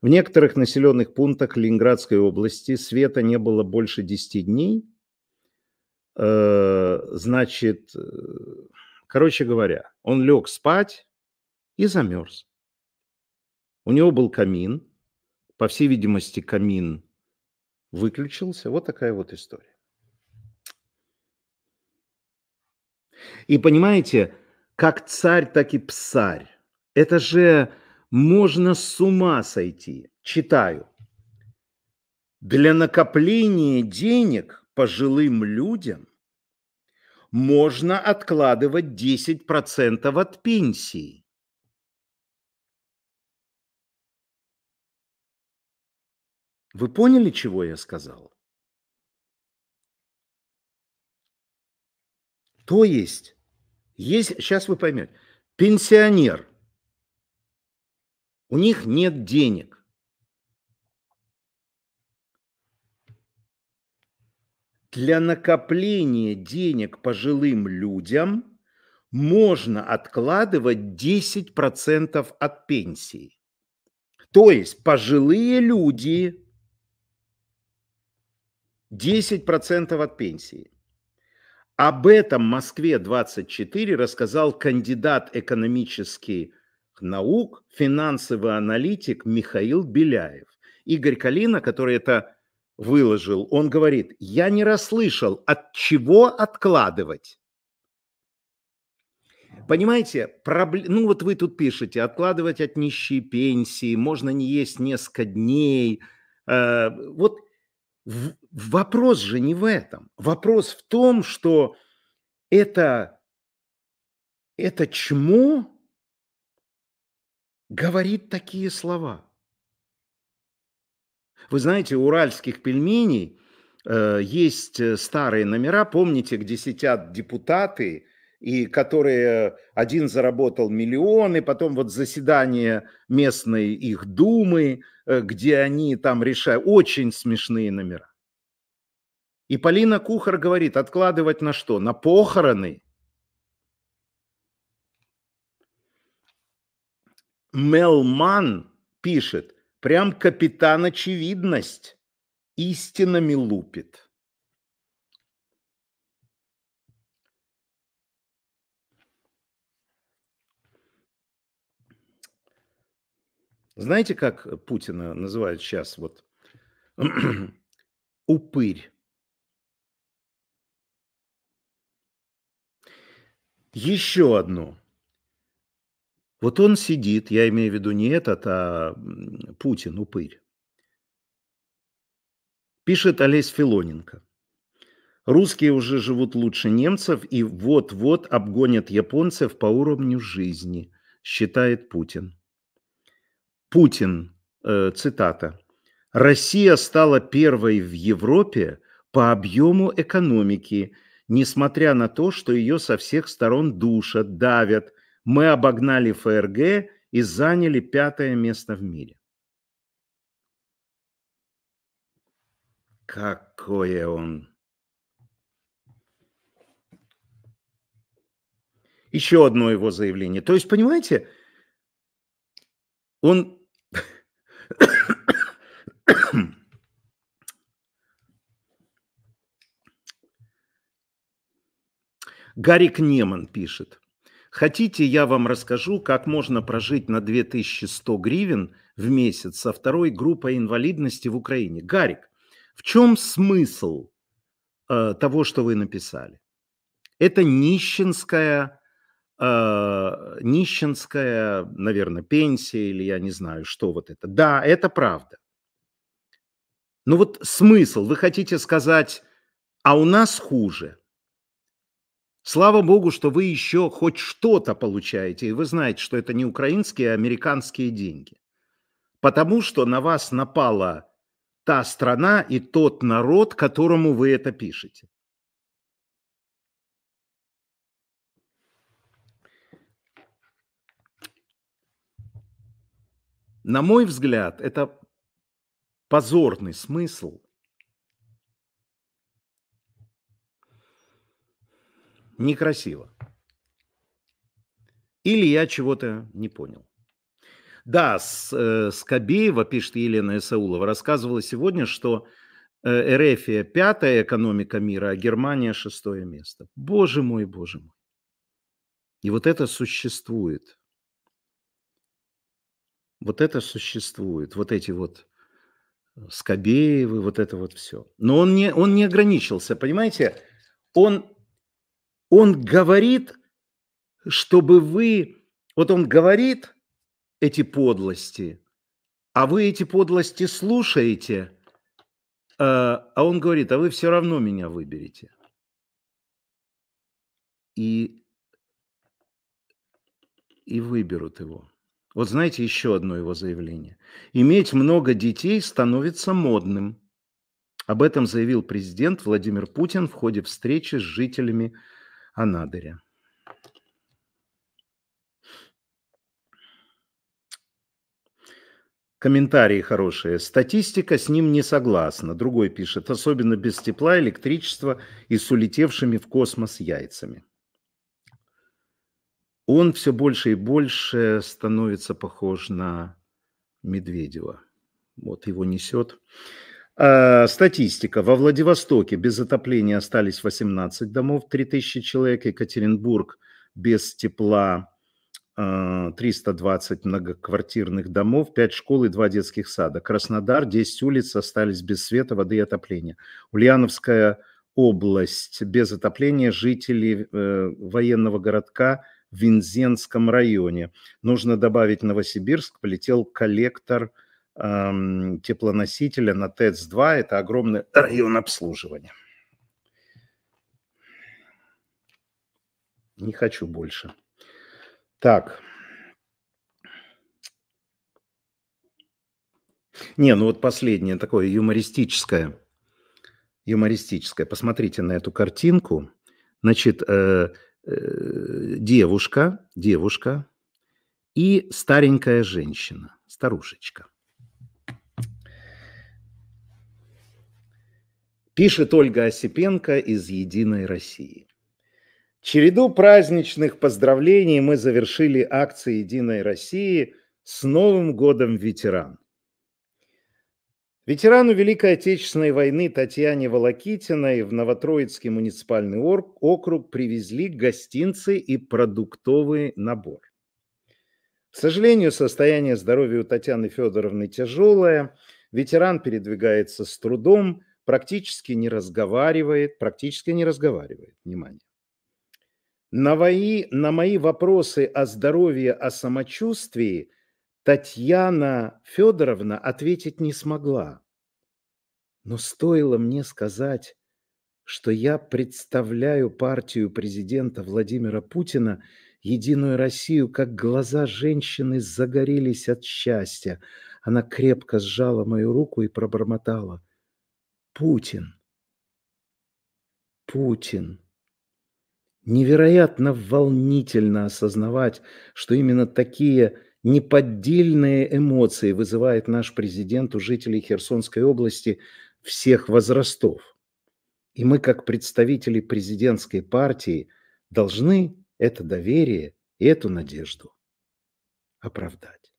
В некоторых населенных пунктах Ленинградской области света не было больше 10 дней. Э, значит, э, короче говоря, он лег спать и замерз. У него был камин. По всей видимости, камин выключился. Вот такая вот история. И понимаете, как царь, так и псарь. Это же можно с ума сойти. Читаю. Для накопления денег пожилым людям можно откладывать 10% от пенсии. Вы поняли, чего я сказал? То есть, есть, сейчас вы поймете, пенсионер, у них нет денег. Для накопления денег пожилым людям можно откладывать 10% от пенсии. То есть пожилые люди 10% от пенсии – об этом Москве-24 рассказал кандидат экономических наук, финансовый аналитик Михаил Беляев. Игорь Калина, который это выложил, он говорит, я не расслышал, от чего откладывать. Понимаете, пробл... ну вот вы тут пишете, откладывать от нищей пенсии, можно не есть несколько дней. Э, вот вопрос же не в этом. Вопрос в том, что это, это чмо говорит такие слова. Вы знаете, у уральских пельменей э, – есть э, старые номера, помните, где сидят депутаты и которые один заработал миллионы, потом вот заседание местной их думы, э, где они там решают, очень смешные номера. И Полина Кухар говорит, откладывать на что? На похороны? Мелман пишет, прям капитан очевидность истинами лупит. Знаете, как Путина называют сейчас? Вот *clears throat* упырь. Еще одно. Вот он сидит, я имею в виду не этот, а Путин, упырь. Пишет Олесь Филоненко. Русские уже живут лучше немцев и вот-вот обгонят японцев по уровню жизни, считает Путин. Путин, э, цитата, «Россия стала первой в Европе по объему экономики, несмотря на то, что ее со всех сторон душат, давят. Мы обогнали ФРГ и заняли пятое место в мире». Какое он Еще одно его заявление. То есть, понимаете, он *coughs* Гарик Неман пишет. Хотите, я вам расскажу, как можно прожить на 2100 гривен в месяц со второй группой инвалидности в Украине? Гарик, в чем смысл э, того, что вы написали? Это нищенская а, нищенская, наверное, пенсия или я не знаю, что вот это. Да, это правда. Но ну вот смысл, вы хотите сказать, а у нас хуже. Слава богу, что вы еще хоть что-то получаете, и вы знаете, что это не украинские, а американские деньги. Потому что на вас напала та страна и тот народ, которому вы это пишете. На мой взгляд, это позорный смысл. Некрасиво. Или я чего-то не понял. Да, с, э, Скобеева, пишет Елена Исаулова, рассказывала сегодня, что э, Эрефия пятая экономика мира, а Германия шестое место. Боже мой, боже мой. И вот это существует. Вот это существует, вот эти вот э, Скобеевы, вот это вот все. Но он не, он не ограничился, понимаете? Он, он говорит, чтобы вы... Вот он говорит эти подлости, а вы эти подлости слушаете, а, а он говорит, а вы все равно меня выберете. И, и выберут его. Вот знаете еще одно его заявление. Иметь много детей становится модным. Об этом заявил президент Владимир Путин в ходе встречи с жителями Анадыря. Комментарии хорошие. Статистика с ним не согласна. Другой пишет, особенно без тепла, электричества и с улетевшими в космос яйцами он все больше и больше становится похож на Медведева. Вот его несет. А, статистика. Во Владивостоке без отопления остались 18 домов, 3000 человек. Екатеринбург без тепла 320 а, многоквартирных домов, 5 школ и 2 детских сада. Краснодар, 10 улиц остались без света, воды и отопления. Ульяновская область без отопления. Жители э, военного городка – Винзенском районе. Нужно добавить Новосибирск, полетел коллектор эм, теплоносителя на ТЭЦ-2. Это огромный *clears throat* район обслуживания. Не хочу больше. Так. Не, ну вот последнее такое юмористическое. Юмористическое. Посмотрите на эту картинку. Значит, э, Э, девушка, девушка и старенькая женщина, старушечка. Пишет Ольга Осипенко из «Единой России». Череду праздничных поздравлений мы завершили акции «Единой России» с Новым годом ветеран. Ветерану Великой Отечественной войны Татьяне Волокитиной в Новотроицкий муниципальный округ привезли гостинцы и продуктовый набор. К сожалению, состояние здоровья у Татьяны Федоровны тяжелое. Ветеран передвигается с трудом, практически не разговаривает, практически не разговаривает. Внимание. На мои, на мои вопросы о здоровье, о самочувствии – Татьяна Федоровна ответить не смогла. Но стоило мне сказать, что я представляю партию президента Владимира Путина «Единую Россию», как глаза женщины загорелись от счастья. Она крепко сжала мою руку и пробормотала. «Путин! Путин!» Невероятно волнительно осознавать, что именно такие – неподдельные эмоции вызывает наш президент у жителей Херсонской области всех возрастов. И мы, как представители президентской партии, должны это доверие и эту надежду оправдать.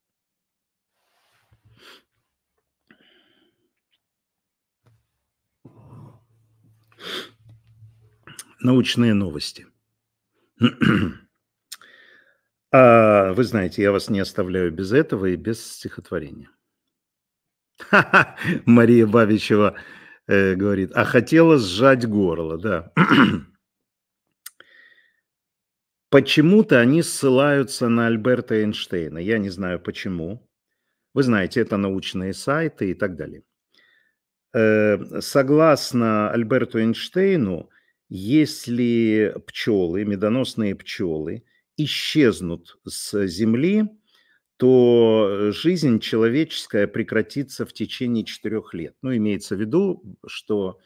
Научные новости. *clears throat* А, вы знаете, я вас не оставляю без этого и без стихотворения. Ха-ха, Мария Бабичева э, говорит, а хотела сжать горло, да. Почему-то они ссылаются на Альберта Эйнштейна. Я не знаю почему. Вы знаете, это научные сайты и так далее. Э, согласно Альберту Эйнштейну, если пчелы, медоносные пчелы – исчезнут с Земли, то э, жизнь человеческая прекратится в течение четырех лет. Ну, имеется в виду, что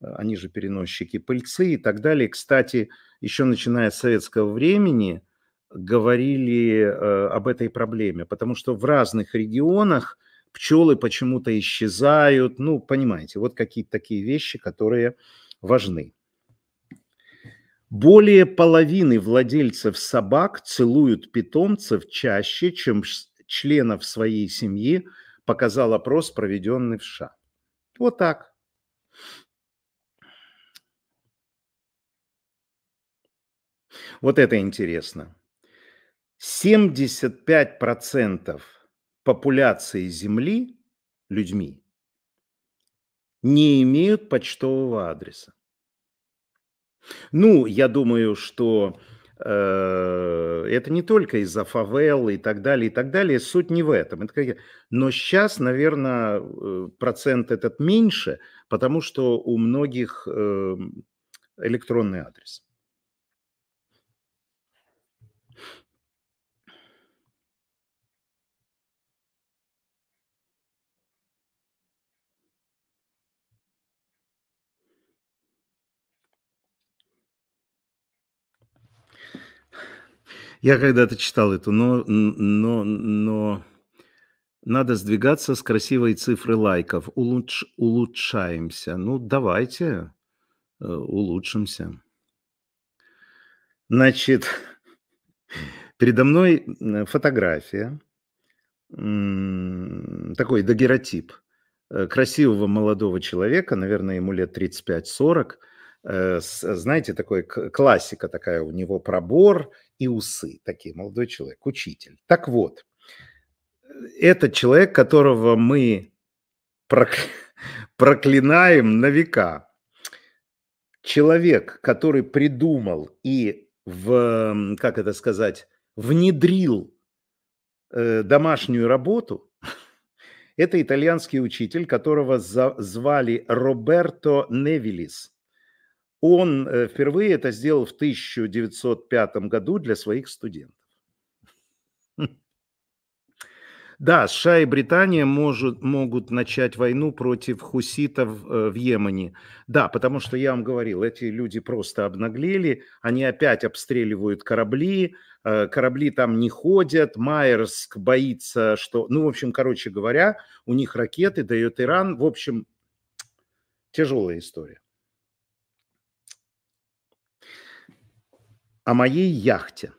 э, они же переносчики пыльцы и так далее. Кстати, еще начиная с советского времени говорили э, об этой проблеме, потому что в разных регионах пчелы почему-то исчезают. Ну, понимаете, вот какие-то такие вещи, которые важны. Более половины владельцев собак целуют питомцев чаще, чем членов своей семьи, показал опрос, проведенный в США. Вот так. Вот это интересно. 75% популяции Земли людьми не имеют почтового адреса. Ну, я думаю, что э, это не только из-за фавел и так далее, и так далее. Суть не в этом. Это как... Но сейчас, наверное, э, процент этот меньше, потому что у многих эм, электронный адрес. Я когда-то читал эту, но, но, но надо сдвигаться с красивой цифры лайков. Улучш, улучшаемся. Ну, давайте э, улучшимся. Значит, передо мной э, фотография, такой дагеротип э, красивого молодого человека, наверное, ему лет 35-40, Э, э, знаете, такой классика такая у него, пробор и усы, такие, молодой человек, учитель. Так вот, это человек, которого мы *laughs* проклинаем на века. Человек, который придумал и, в, как это сказать, внедрил э, домашнюю работу, *laughs* это итальянский учитель, которого звали Роберто Невилис – он э, впервые это сделал в 1905 году для своих студентов. *laughs* Да, США и Британия может, могут начать войну против хуситов э, в Йемене. Да, потому что я вам говорил, эти люди просто обнаглели, они опять обстреливают корабли, э, корабли там не ходят, Майерск боится, что... Ну, в общем, короче говоря, у них ракеты дает Иран. В общем, тяжелая история. о моей яхте.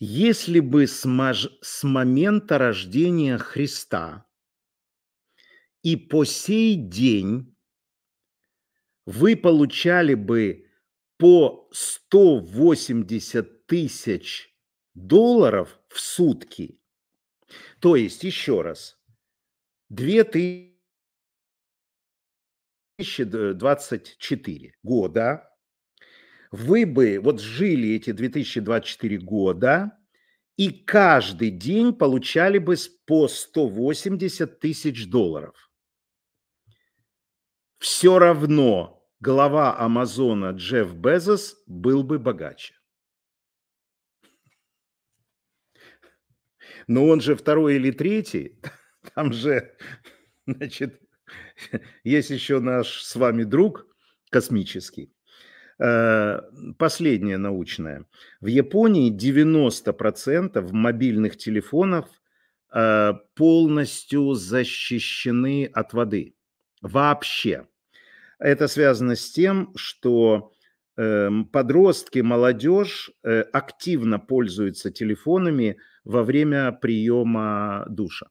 Если бы с, мож... с момента рождения Христа и по сей день вы получали бы по 180 тысяч долларов в сутки, то есть, еще раз, 2024 года – вы бы вот жили эти 2024 года и каждый день получали бы по 180 тысяч долларов. Все равно глава Амазона Джефф Безос был бы богаче. Но он же второй или третий, *laughs* там же, значит, *laughs* есть еще наш с вами друг космический, Э, последнее научное. В Японии 90% мобильных телефонов э, полностью защищены от воды. Вообще. Это связано с тем, что эм, подростки, молодежь э, активно пользуются телефонами во время приема душа.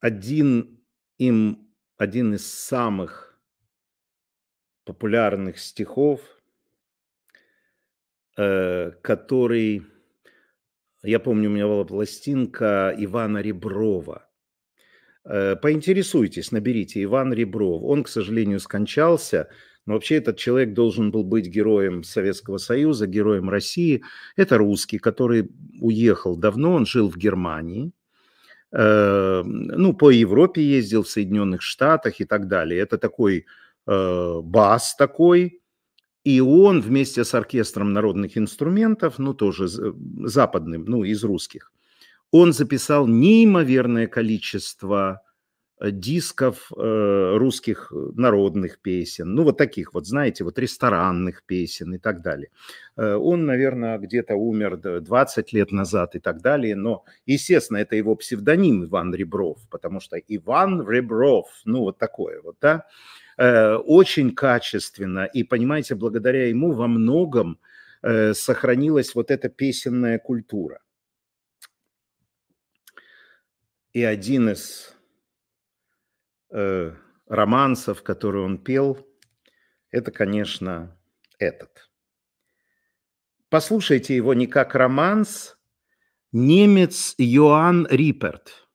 один им, один из самых популярных стихов, э, который, я помню, у меня была пластинка Ивана Реброва э, – Поинтересуйтесь, наберите Иван Ребров. Он, к сожалению, скончался, но вообще этот человек должен был быть героем Советского Союза, героем России. Это русский, который уехал давно, он жил в Германии. Э, ну, по Европе ездил, в Соединенных Штатах и так далее. Это такой э, бас такой, и он вместе с оркестром народных инструментов, ну, тоже э, западным, ну, из русских, он записал неимоверное количество Э, дисков э, русских э, народных песен, ну вот таких вот, знаете, вот ресторанных песен и так далее. он, наверное, где-то умер 20 лет назад и так далее, но, естественно, это его псевдоним Иван Ребров, потому что Иван Ребров, ну вот такое вот, да, очень качественно, и, понимаете, благодаря ему во многом сохранилась вот эта песенная культура. И один из Э, романсов, которые он пел, это, конечно, этот. Послушайте его не как романс, немец Йоан Риперт.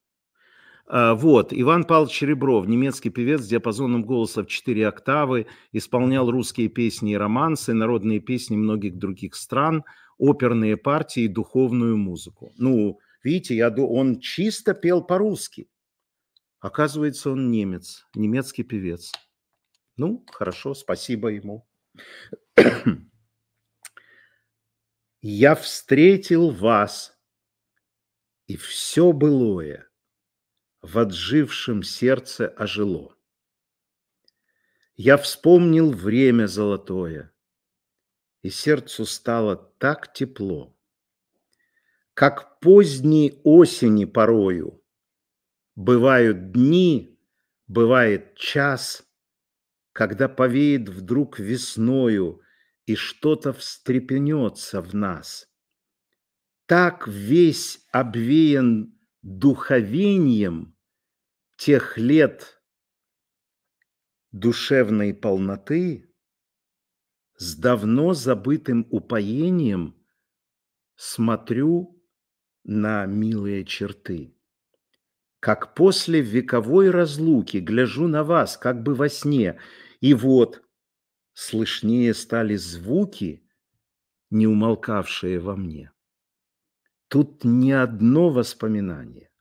А, вот, Иван Павлович Ребров, немецкий певец с диапазоном голоса в 4 октавы, исполнял русские песни и романсы, народные песни многих других стран, оперные партии и духовную музыку. Ну, видите, я, он чисто пел по-русски. Оказывается, он немец, немецкий певец. Ну, хорошо, спасибо ему. *clears throat* Я встретил вас, и все былое в отжившем сердце ожило. Я вспомнил время золотое, и сердцу стало так тепло, как поздней осени порою – Бывают дни, бывает час, когда повеет вдруг весною, и что-то встрепенется в нас. Так весь обвеян духовением тех лет душевной полноты с давно забытым упоением смотрю на милые черты как после вековой разлуки гляжу на вас, как бы во сне. И вот слышнее стали звуки, не умолкавшие во мне. Тут не одно воспоминание.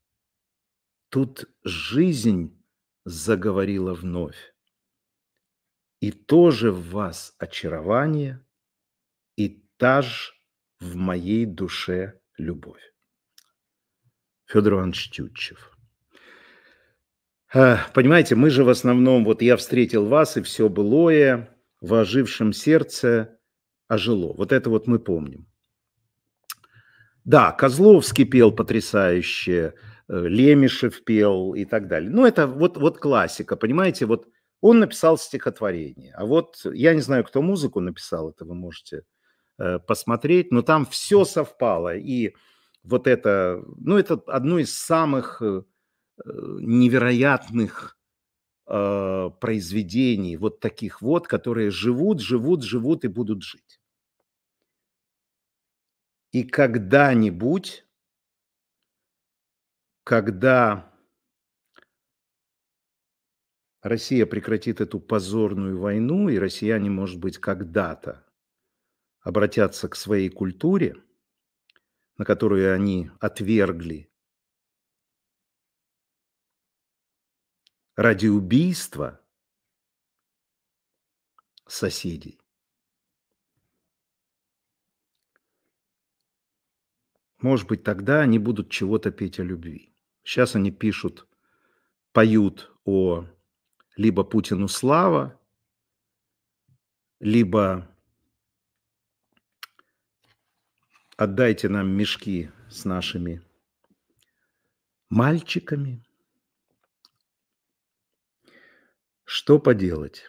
Тут жизнь заговорила вновь. И тоже в вас очарование, и та же в моей душе любовь. Федор Иванович Тютчев. Э, понимаете, мы же в основном, вот я встретил вас, и все былое в ожившем сердце ожило. А вот это вот мы помним. Да, Козловский пел потрясающе, э, Лемишев пел и так далее. Ну, это вот, вот классика, понимаете, вот он написал стихотворение. А вот я не знаю, кто музыку написал, это вы можете э, посмотреть, но там все совпало. И вот это, ну, это одно из самых Э, невероятных э, произведений, вот таких вот, которые живут, живут, живут и будут жить. И когда-нибудь, когда Россия прекратит эту позорную войну, и россияне, может быть, когда-то обратятся к своей культуре, на которую они отвергли ради убийства соседей. Может быть, тогда они будут чего-то петь о любви. Сейчас они пишут, поют о либо Путину слава, либо отдайте нам мешки с нашими мальчиками – Что поделать?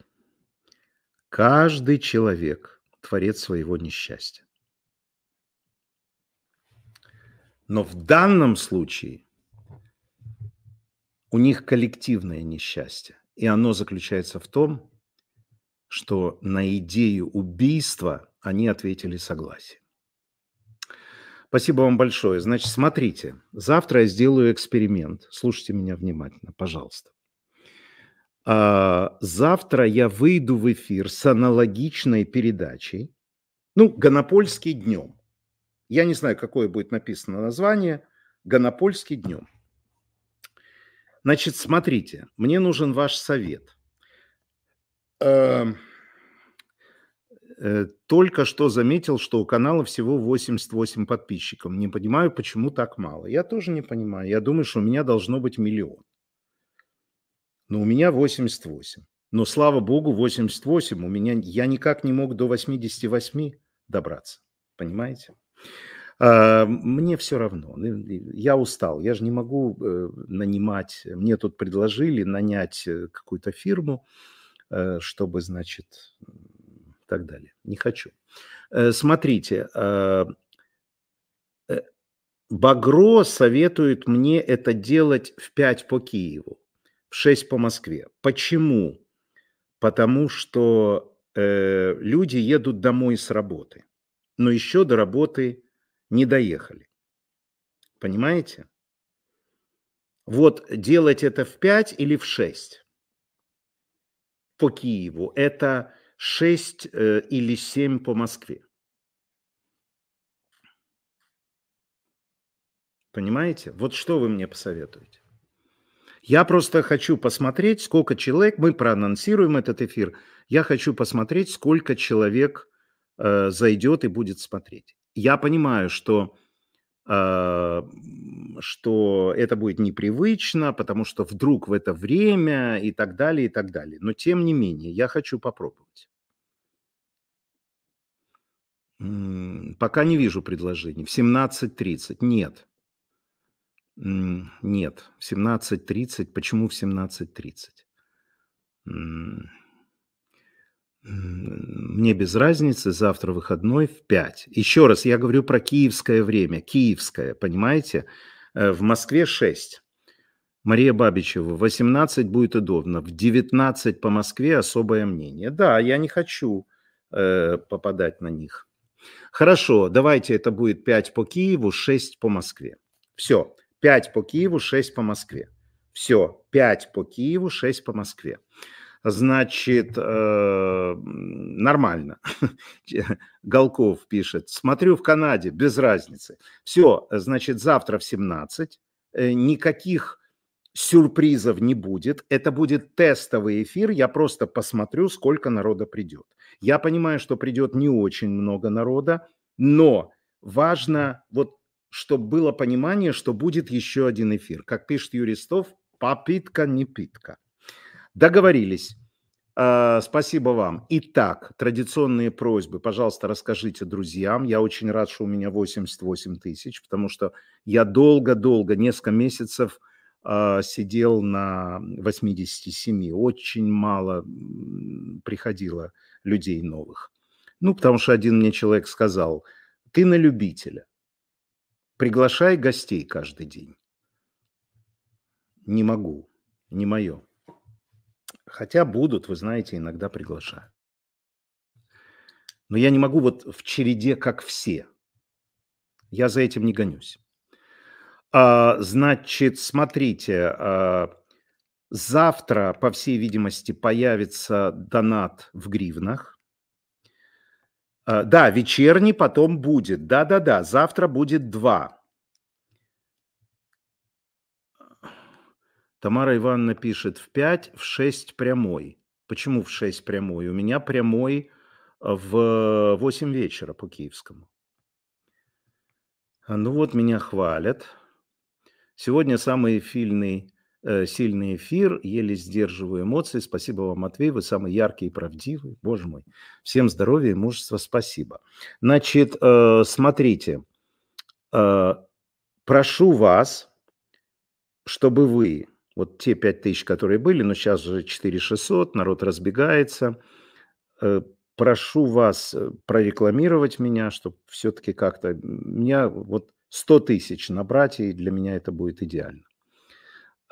Каждый человек – творец своего несчастья. Но в данном случае у них коллективное несчастье. И оно заключается в том, что на идею убийства они ответили согласие. Спасибо вам большое. Значит, смотрите, завтра я сделаю эксперимент. Слушайте меня внимательно, пожалуйста. А, Завтра я выйду в эфир с аналогичной передачей. Ну, «Гонопольский днем». Я не знаю, какое будет написано название. «Гонопольский днем». Значит, смотрите, мне нужен ваш совет. Эм, э, только что заметил, что у канала всего 88 подписчиков. Не понимаю, почему так мало. Я тоже не понимаю. Я думаю, что у меня должно быть миллион но у меня 88. Но, слава богу, 88 у меня... Я никак не мог до 88 добраться. Понимаете? А, мне все равно. Я устал. Я же не могу э, нанимать. Мне тут предложили нанять э, какую-то фирму, э, чтобы, значит, так далее. Не хочу. Смотрите, Багро советует мне это делать в 5 по Киеву. 6 по Москве. Почему? Потому что э, люди едут домой с работы, но еще до работы не доехали. Понимаете? Вот делать это в 5 или в 6 по Киеву, это 6 э, или 7 по Москве. Понимаете? Вот что вы мне посоветуете? Я просто хочу посмотреть, сколько человек, мы проанонсируем этот эфир, я хочу посмотреть, сколько человек э, зайдет и будет смотреть. Я понимаю, что, э, что это будет непривычно, потому что вдруг в это время и так далее, и так далее. Но тем не менее, я хочу попробовать. Пока не вижу предложений. В 17.30. Нет. Нет, в 17.30. Почему в 17.30? Мне без разницы, завтра выходной в 5. Еще раз, я говорю про киевское время, киевское, понимаете? Э, в Москве 6. Мария Бабичева, 18 будет удобно, в 19 по Москве особое мнение. Да, я не хочу э, попадать на них. Хорошо, давайте это будет 5 по Киеву, 6 по Москве. Все. 5 по Киеву, 6 по Москве. Все, 5 по Киеву, 6 по Москве. Значит, э, нормально. *laughs* Голков пишет. Смотрю в Канаде, без разницы. Все, значит, завтра в 17. Э, никаких сюрпризов не будет. Это будет тестовый эфир. Я просто посмотрю, сколько народа придет. Я понимаю, что придет не очень много народа, но важно вот чтобы было понимание, что будет еще один эфир. Как пишет Юристов, попитка не питка. Договорились. А, спасибо вам. Итак, традиционные просьбы. Пожалуйста, расскажите друзьям. Я очень рад, что у меня 88 тысяч, потому что я долго-долго, несколько месяцев а, сидел на 87. Очень мало приходило людей новых. Ну, потому что один мне человек сказал, ты на любителя. Приглашай гостей каждый день. Не могу, не мое. Хотя будут, вы знаете, иногда приглашаю. Но я не могу вот в череде, как все. Я за этим не гонюсь. А, значит, смотрите, а, завтра, по всей видимости, появится донат в гривнах. А, да, вечерний потом будет. Да-да-да, завтра будет два. Тамара Ивановна пишет в 5, в 6 прямой. Почему в 6 прямой? У меня прямой а, в 8 вечера по киевскому. А, ну вот меня хвалят. Сегодня самый эфильный Э, сильный эфир, еле сдерживаю эмоции. Спасибо вам, Матвей, вы самый яркий и правдивый. Боже мой. Всем здоровья и мужества, спасибо. Значит, э, смотрите, э, прошу вас, чтобы вы, вот те 5 тысяч, которые были, но сейчас же 4 600, народ разбегается, прошу вас прорекламировать меня, чтобы все-таки как-то меня вот 100 тысяч набрать, и для меня это будет идеально.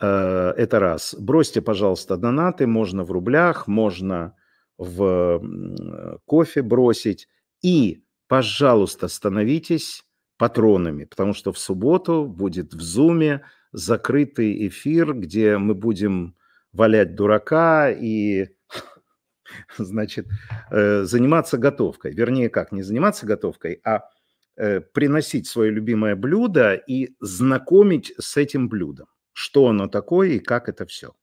Э, это раз. Бросьте, пожалуйста, донаты. Можно в рублях, можно в кофе бросить. И, пожалуйста, становитесь патронами, потому что в субботу будет в Зуме закрытый эфир, где мы будем валять дурака и, *laughs* значит, э, заниматься готовкой. Вернее, как, не заниматься готовкой, а э, приносить свое любимое блюдо и знакомить с этим блюдом что оно такое и как это все.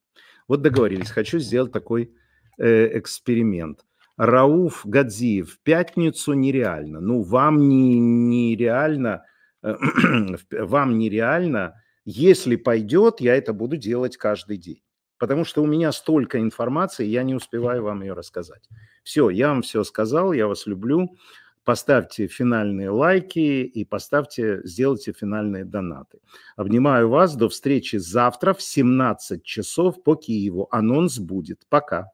Вот договорились, *laughs* хочу сделать такой э, эксперимент. Рауф Гадзиев, в пятницу нереально. Ну, вам не, нереально, э, *clears throat* вам нереально, если пойдет, я это буду делать каждый день. Потому что у меня столько информации, я не успеваю вам ее рассказать. Все, я вам все сказал, я вас люблю поставьте финальные лайки и поставьте, сделайте финальные донаты. Обнимаю вас. До встречи завтра в 17 часов по Киеву. Анонс будет. Пока.